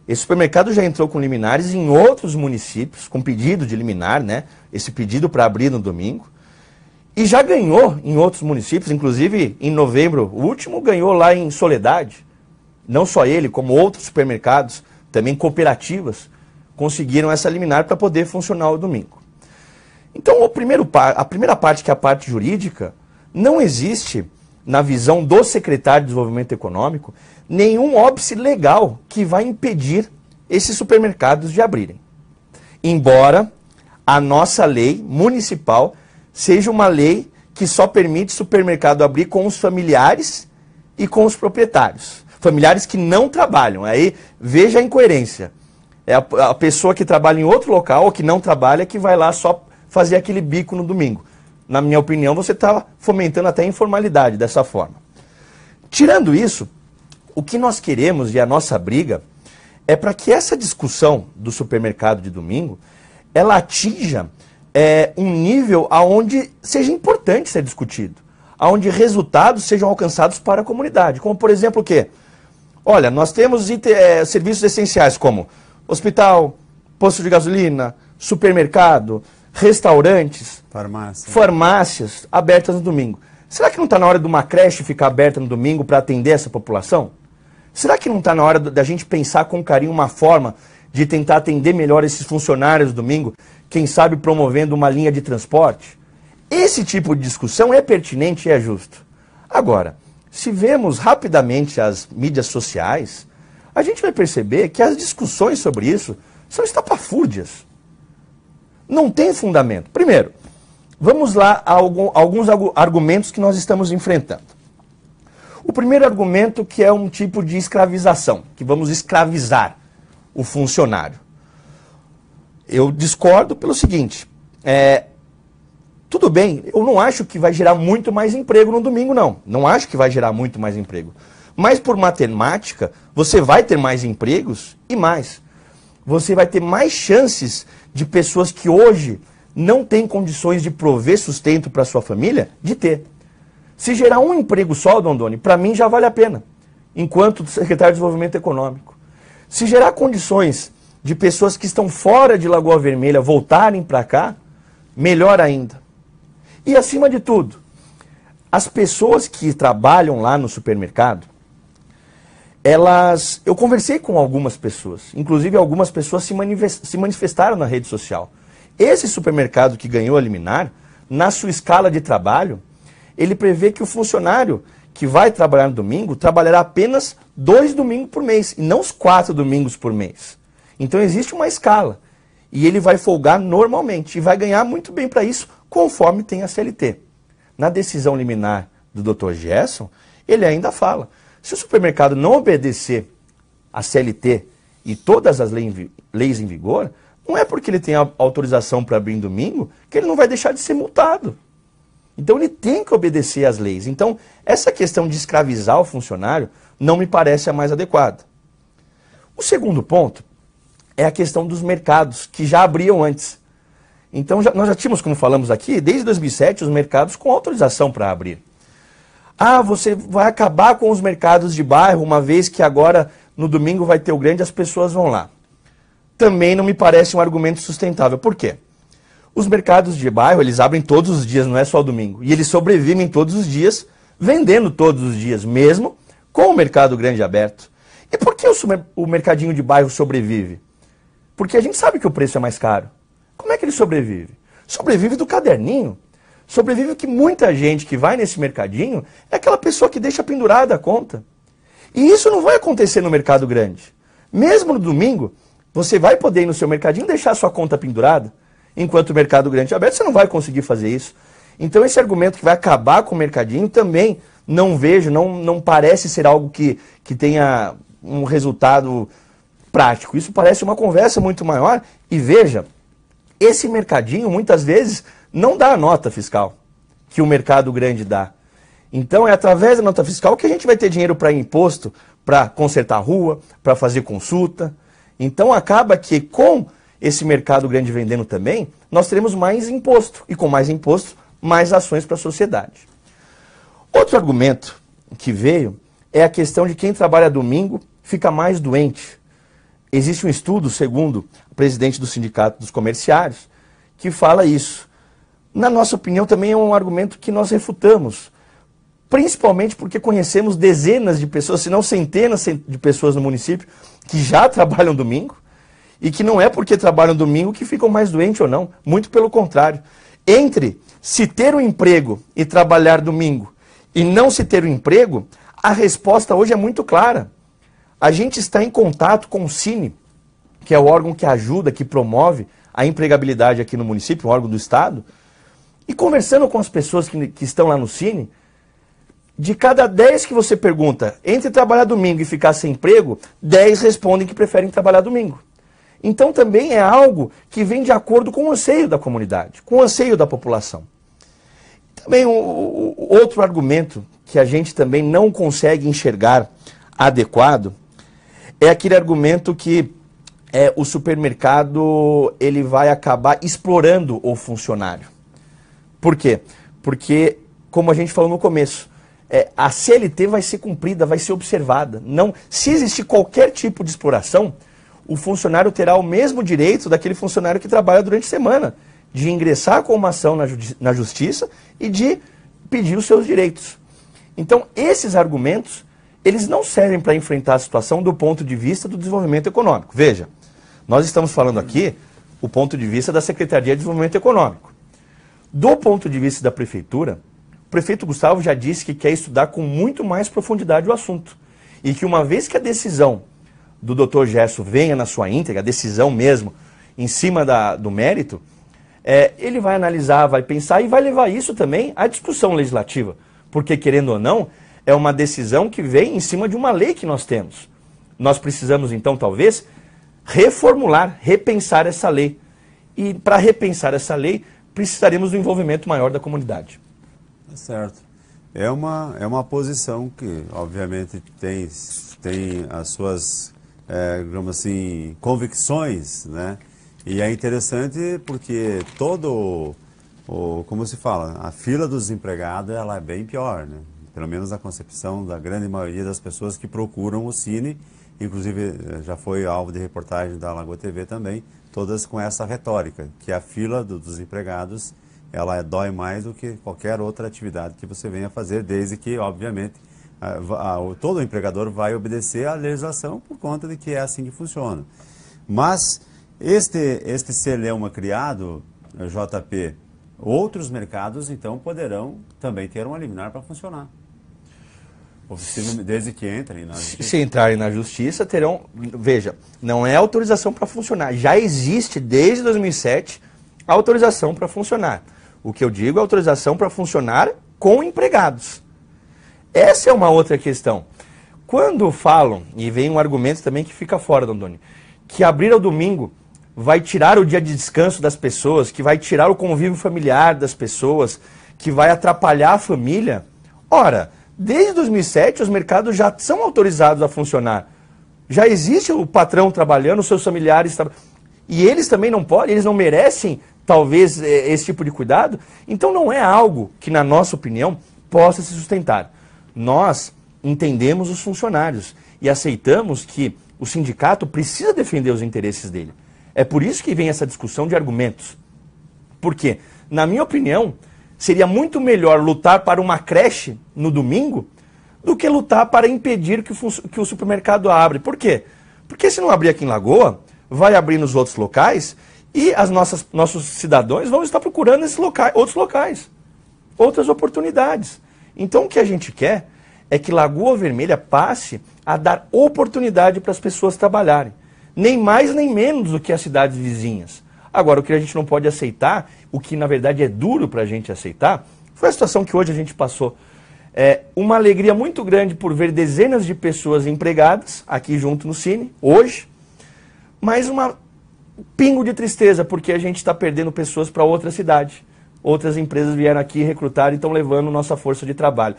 Esse supermercado já entrou com liminares em outros municípios, com pedido de liminar, né? Esse pedido para abrir no domingo. E já ganhou em outros municípios, inclusive em novembro o último ganhou lá em Soledade não só ele, como outros supermercados, também cooperativas, conseguiram essa liminar para poder funcionar o domingo. Então, primeiro, a primeira parte, que é a parte jurídica, não existe, na visão do secretário de Desenvolvimento Econômico, nenhum óbice legal que vai impedir esses supermercados de abrirem. Embora a nossa lei municipal seja uma lei que só permite supermercado abrir com os familiares e com os proprietários familiares que não trabalham. Aí veja a incoerência. É a, a pessoa que trabalha em outro local ou que não trabalha que vai lá só fazer aquele bico no domingo. Na minha opinião, você está fomentando até a informalidade dessa forma. Tirando isso, o que nós queremos e a nossa briga é para que essa discussão do supermercado de domingo ela atinja é, um nível aonde seja importante ser discutido, aonde resultados sejam alcançados para a comunidade. Como, por exemplo, o quê? Olha, nós temos é, serviços essenciais como hospital, posto de gasolina, supermercado, restaurantes, Farmácia. farmácias abertas no domingo. Será que não está na hora de uma creche ficar aberta no domingo para atender essa população? Será que não está na hora da gente pensar com carinho uma forma de tentar atender melhor esses funcionários no domingo, quem sabe promovendo uma linha de transporte? Esse tipo de discussão é pertinente e é justo. Agora, se vemos rapidamente as mídias sociais, a gente vai perceber que as discussões sobre isso são estapafúrdias. Não tem fundamento. Primeiro, vamos lá a alguns argumentos que nós estamos enfrentando. O primeiro argumento que é um tipo de escravização, que vamos escravizar o funcionário. Eu discordo pelo seguinte: é, tudo bem, eu não acho que vai gerar muito mais emprego no domingo, não. Não acho que vai gerar muito mais emprego. Mas por matemática, você vai ter mais empregos e mais. Você vai ter mais chances de pessoas que hoje não têm condições de prover sustento para sua família, de ter. Se gerar um emprego só, Dondoni, para mim já vale a pena, enquanto secretário de Desenvolvimento Econômico. Se gerar condições de pessoas que estão fora de Lagoa Vermelha voltarem para cá, melhor ainda. E acima de tudo, as pessoas que trabalham lá no supermercado, elas. Eu conversei com algumas pessoas, inclusive algumas pessoas se, se manifestaram na rede social. Esse supermercado que ganhou a liminar, na sua escala de trabalho, ele prevê que o funcionário que vai trabalhar no domingo trabalhará apenas dois domingos por mês, e não os quatro domingos por mês. Então existe uma escala. E ele vai folgar normalmente e vai ganhar muito bem para isso, conforme tem a CLT. Na decisão liminar do Dr. Gerson, ele ainda fala: se o supermercado não obedecer a CLT e todas as leis em vigor, não é porque ele tem autorização para abrir em domingo que ele não vai deixar de ser multado. Então ele tem que obedecer às leis. Então, essa questão de escravizar o funcionário não me parece a mais adequada. O segundo ponto é a questão dos mercados que já abriam antes. Então, já, nós já tínhamos, como falamos aqui, desde 2007, os mercados com autorização para abrir. Ah, você vai acabar com os mercados de bairro, uma vez que agora, no domingo, vai ter o grande, as pessoas vão lá. Também não me parece um argumento sustentável. Por quê? Os mercados de bairro, eles abrem todos os dias, não é só domingo. E eles sobrevivem todos os dias, vendendo todos os dias, mesmo com o mercado grande aberto. E por que o mercadinho de bairro sobrevive? Porque a gente sabe que o preço é mais caro. Como é que ele sobrevive? Sobrevive do caderninho. Sobrevive que muita gente que vai nesse mercadinho é aquela pessoa que deixa pendurada a conta. E isso não vai acontecer no mercado grande. Mesmo no domingo, você vai poder ir no seu mercadinho deixar a sua conta pendurada, enquanto o mercado grande é aberto, você não vai conseguir fazer isso. Então esse argumento que vai acabar com o mercadinho também não vejo, não, não parece ser algo que, que tenha um resultado prático. Isso parece uma conversa muito maior e veja, esse mercadinho, muitas vezes, não dá a nota fiscal que o mercado grande dá. Então, é através da nota fiscal que a gente vai ter dinheiro para imposto, para consertar rua, para fazer consulta. Então, acaba que com esse mercado grande vendendo também, nós teremos mais imposto. E com mais imposto, mais ações para a sociedade. Outro argumento que veio é a questão de quem trabalha domingo fica mais doente Existe um estudo, segundo o presidente do Sindicato dos Comerciários, que fala isso. Na nossa opinião, também é um argumento que nós refutamos, principalmente porque conhecemos dezenas de pessoas, se não centenas de pessoas no município, que já trabalham domingo e que não é porque trabalham domingo que ficam mais doentes ou não, muito pelo contrário. Entre se ter um emprego e trabalhar domingo e não se ter um emprego, a resposta hoje é muito clara. A gente está em contato com o Cine, que é o órgão que ajuda, que promove a empregabilidade aqui no município, um órgão do Estado, e conversando com as pessoas que, que estão lá no Cine, de cada 10 que você pergunta entre trabalhar domingo e ficar sem emprego, 10 respondem que preferem trabalhar domingo. Então também é algo que vem de acordo com o anseio da comunidade, com o anseio da população. Também o, o, outro argumento que a gente também não consegue enxergar adequado é aquele argumento que é, o supermercado ele vai acabar explorando o funcionário. Por quê? Porque, como a gente falou no começo, é, a CLT vai ser cumprida, vai ser observada. Não, se existir qualquer tipo de exploração, o funcionário terá o mesmo direito daquele funcionário que trabalha durante a semana de ingressar com uma ação na, justi na justiça e de pedir os seus direitos. Então, esses argumentos eles não servem para enfrentar a situação do ponto de vista do desenvolvimento econômico. Veja, nós estamos falando aqui o ponto de vista da Secretaria de Desenvolvimento Econômico. Do ponto de vista da Prefeitura, o prefeito Gustavo já disse que quer estudar com muito mais profundidade o assunto. E que uma vez que a decisão do Dr. Gesso venha na sua íntegra, a decisão mesmo, em cima da, do mérito, é, ele vai analisar, vai pensar e vai levar isso também à discussão legislativa. Porque, querendo ou não, é uma decisão que vem em cima de uma lei que nós temos. Nós precisamos, então, talvez, reformular, repensar essa lei. E para repensar essa lei, precisaremos do envolvimento maior da comunidade. Tá certo. É uma, é uma posição que, obviamente, tem, tem as suas, é, digamos assim, convicções, né? E é interessante porque todo, o, como se fala, a fila dos empregados, ela é bem pior, né? pelo menos a concepção da grande maioria das pessoas que procuram o Cine, inclusive eh, já foi alvo de reportagem da Lagoa TV também, todas com essa retórica, que a fila do, dos empregados, ela é, dói mais do que qualquer outra atividade que você venha fazer, desde que, obviamente, a, a, todo empregador vai obedecer à legislação por conta de que é assim que funciona. Mas este, este celeuma criado, eh, JP, outros mercados então poderão também ter um liminar para funcionar desde que entrem na justiça. Se entrarem na justiça, terão. Veja, não é autorização para funcionar. Já existe desde 2007 autorização para funcionar. O que eu digo é autorização para funcionar com empregados. Essa é uma outra questão. Quando falam, e vem um argumento também que fica fora, Dondoni, que abrir ao domingo vai tirar o dia de descanso das pessoas, que vai tirar o convívio familiar das pessoas, que vai atrapalhar a família. Ora Desde 2007, os mercados já são autorizados a funcionar. Já existe o patrão trabalhando, os seus familiares trabalhando. E eles também não podem, eles não merecem, talvez, eh, esse tipo de cuidado. Então não é algo que, na nossa opinião, possa se sustentar. Nós entendemos os funcionários e aceitamos que o sindicato precisa defender os interesses dele. É por isso que vem essa discussão de argumentos. Por quê? Na minha opinião, seria muito melhor lutar para uma creche no domingo do que lutar para impedir que o, que o supermercado abra. Por quê? Porque se não abrir aqui em Lagoa, vai abrir nos outros locais e as nossas, nossos cidadãos vão estar procurando esses locais, outros locais, outras oportunidades. Então o que a gente quer é que Lagoa Vermelha passe a dar oportunidade para as pessoas trabalharem. Nem mais nem menos do que as cidades vizinhas. Agora, o que a gente não pode aceitar, o que na verdade é duro para a gente aceitar, foi a situação que hoje a gente passou. É uma alegria muito grande por ver dezenas de pessoas empregadas aqui junto no Cine, hoje, mas um pingo de tristeza, porque a gente está perdendo pessoas para outra cidade. Outras empresas vieram aqui recrutar e estão levando nossa força de trabalho.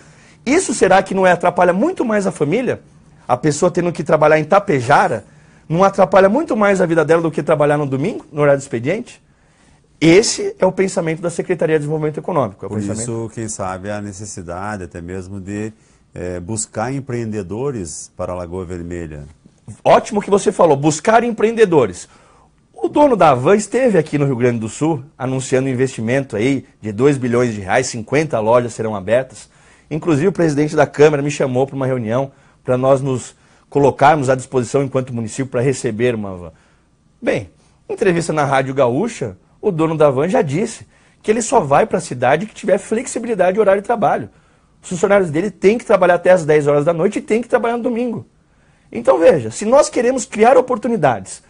Isso será que não é, atrapalha muito mais a família? A pessoa tendo que trabalhar em Tapejara não atrapalha muito mais a vida dela do que trabalhar no domingo, no horário do expediente? Esse é o pensamento da Secretaria de Desenvolvimento Econômico. É Por pensamento... isso, quem sabe, a necessidade até mesmo de é, buscar empreendedores para a Lagoa Vermelha. Ótimo que você falou, buscar empreendedores. O dono da Havan esteve aqui no Rio Grande do Sul anunciando investimento aí de 2 bilhões de reais, 50 lojas serão abertas. Inclusive o presidente da Câmara me chamou para uma reunião para nós nos colocarmos à disposição enquanto município para receber uma van. Bem, em entrevista na Rádio Gaúcha, o dono da van já disse que ele só vai para a cidade que tiver flexibilidade de horário de trabalho. Os funcionários dele têm que trabalhar até as 10 horas da noite e têm que trabalhar no domingo. Então veja, se nós queremos criar oportunidades,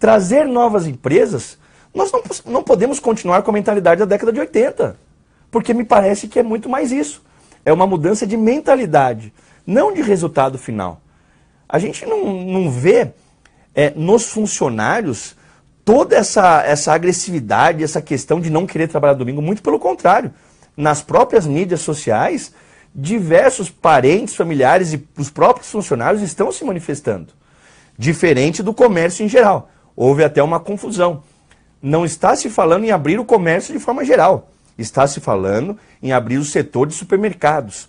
trazer novas empresas, nós não, não podemos continuar com a mentalidade da década de 80. Porque me parece que é muito mais isso. É uma mudança de mentalidade, não de resultado final. A gente não, não vê é, nos funcionários toda essa, essa agressividade, essa questão de não querer trabalhar domingo. Muito pelo contrário. Nas próprias mídias sociais, diversos parentes, familiares e os próprios funcionários estão se manifestando. Diferente do comércio em geral. Houve até uma confusão. Não está se falando em abrir o comércio de forma geral. Está se falando em abrir o setor de supermercados,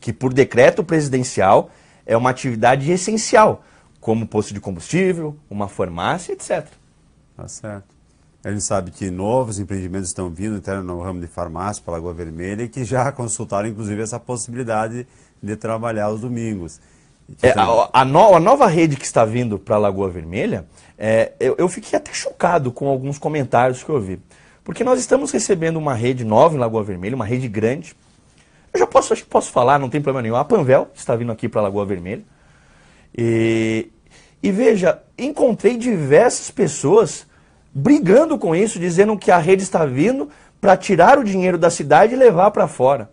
que por decreto presidencial é uma atividade essencial, como posto de combustível, uma farmácia, etc. Tá certo. A gente sabe que novos empreendimentos estão vindo, até no ramo de farmácia, para Lagoa Vermelha, e que já consultaram, inclusive, essa possibilidade de trabalhar os domingos. É, a, a, no, a, nova rede que está vindo para a Lagoa Vermelha, é, eu, eu, fiquei até chocado com alguns comentários que eu vi. Porque nós estamos recebendo uma rede nova em Lagoa Vermelha, uma rede grande, eu já posso, acho que posso falar, não tem problema nenhum. A Panvel está vindo aqui para a Lagoa Vermelha. E, e veja, encontrei diversas pessoas brigando com isso, dizendo que a rede está vindo para tirar o dinheiro da cidade e levar para fora.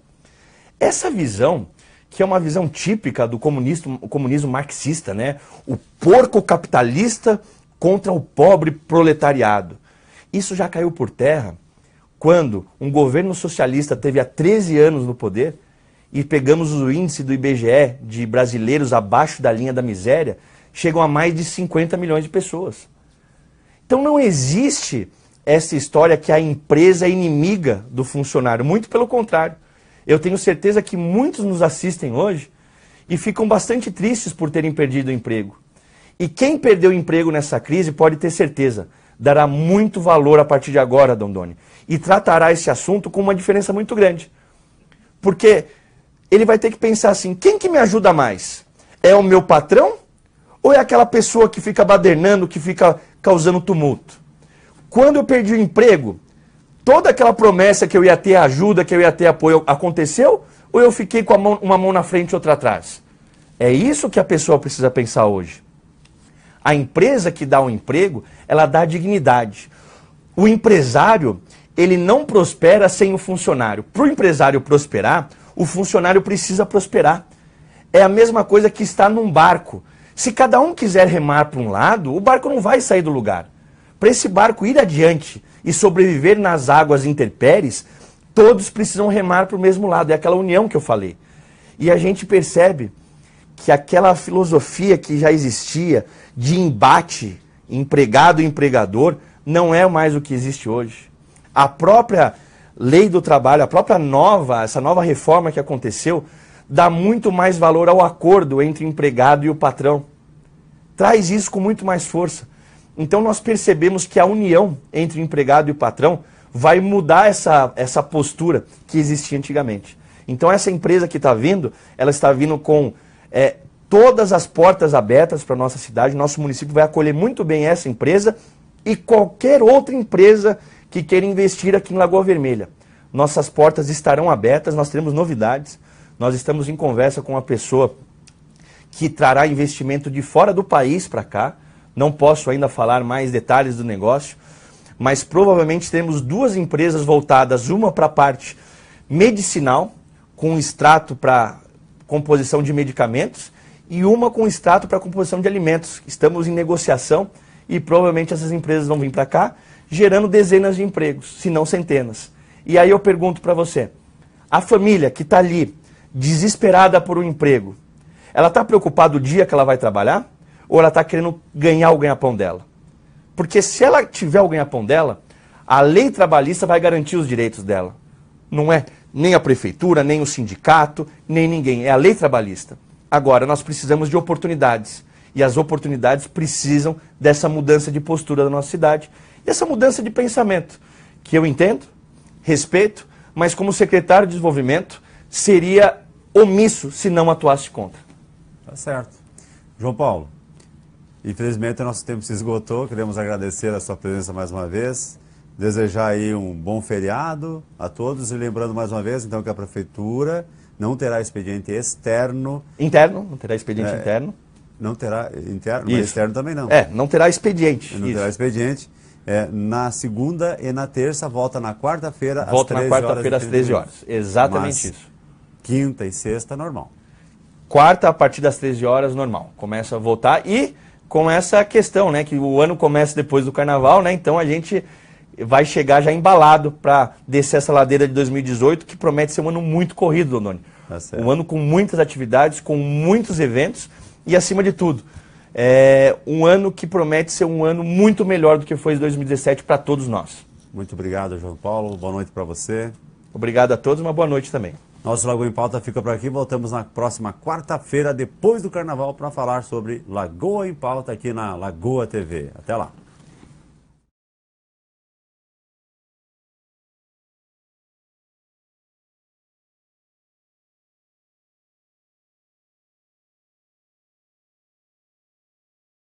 Essa visão, que é uma visão típica do comunismo, comunismo marxista, né? o porco capitalista contra o pobre proletariado. Isso já caiu por terra quando um governo socialista teve há 13 anos no poder e pegamos o índice do IBGE de brasileiros abaixo da linha da miséria, chegam a mais de 50 milhões de pessoas. Então não existe essa história que a empresa é inimiga do funcionário, muito pelo contrário. Eu tenho certeza que muitos nos assistem hoje e ficam bastante tristes por terem perdido o emprego. E quem perdeu o emprego nessa crise pode ter certeza, dará muito valor a partir de agora, Dondoni, e tratará esse assunto com uma diferença muito grande. Porque ele vai ter que pensar assim: quem que me ajuda mais? É o meu patrão ou é aquela pessoa que fica badernando, que fica causando tumulto? Quando eu perdi o emprego, toda aquela promessa que eu ia ter ajuda, que eu ia ter apoio, aconteceu? Ou eu fiquei com mão, uma mão na frente e outra atrás? É isso que a pessoa precisa pensar hoje. A empresa que dá o um emprego, ela dá dignidade. O empresário, ele não prospera sem o funcionário. Para o empresário prosperar, o funcionário precisa prosperar. É a mesma coisa que estar num barco. Se cada um quiser remar para um lado, o barco não vai sair do lugar. Para esse barco ir adiante e sobreviver nas águas intempéries, todos precisam remar para o mesmo lado. É aquela união que eu falei. E a gente percebe que aquela filosofia que já existia de embate empregado-empregador não é mais o que existe hoje. A própria lei do trabalho, a própria nova, essa nova reforma que aconteceu, dá muito mais valor ao acordo entre o empregado e o patrão. Traz isso com muito mais força. Então nós percebemos que a união entre o empregado e o patrão vai mudar essa, essa postura que existia antigamente. Então essa empresa que está vindo, ela está vindo com é, todas as portas abertas para a nossa cidade. Nosso município vai acolher muito bem essa empresa e qualquer outra empresa que queira investir aqui em Lagoa Vermelha. Nossas portas estarão abertas, nós teremos novidades. Nós estamos em conversa com uma pessoa que trará investimento de fora do país para cá. Não posso ainda falar mais detalhes do negócio, mas provavelmente teremos duas empresas voltadas, uma para a parte medicinal, com extrato para composição de medicamentos e uma com extrato para composição de alimentos. Estamos em negociação e provavelmente essas empresas vão vir para cá gerando dezenas de empregos, se não centenas. E aí eu pergunto para você, a família que está ali desesperada por um emprego, ela está preocupada o dia que ela vai trabalhar ou ela está querendo ganhar o ganha-pão dela? Porque se ela tiver o ganha-pão dela, a lei trabalhista vai garantir os direitos dela. Não é? nem a prefeitura, nem o sindicato, nem ninguém. É a lei trabalhista. Agora, nós precisamos de oportunidades. E as oportunidades precisam dessa mudança de postura da nossa cidade e essa mudança de pensamento, que eu entendo, respeito, mas como secretário de desenvolvimento seria omisso se não atuasse contra. Tá certo. João Paulo, infelizmente o nosso tempo se esgotou, queremos agradecer a sua presença mais uma vez desejar aí um bom feriado a todos e lembrando mais uma vez, então, que a prefeitura não terá expediente externo. Interno, não terá expediente é, interno. Não terá interno, Isso. mas externo também não. É, não terá expediente. Não Isso. terá expediente. É, na segunda e na terça, volta na quarta-feira às 13 horas. Volta na quarta-feira às 13 horas. Exatamente mas, isso. Quinta e sexta, normal. Quarta, a partir das 13 horas, normal. Começa a voltar e com essa questão, né? Que o ano começa depois do carnaval, né? Então a gente vai chegar já embalado para descer essa ladeira de 2018, que promete ser um ano muito corrido, Dononi. Tá um ano com muitas atividades, com muitos eventos e, acima de tudo, é um ano que promete ser um ano muito melhor do que foi 2017 para todos nós. Muito obrigado, João Paulo. Boa noite para você. Obrigado a todos, uma boa noite também. Nosso Lagoa em Pauta fica por aqui. Voltamos na próxima quarta-feira, depois do carnaval, para falar sobre Lagoa em Pauta aqui na Lagoa TV. Até lá.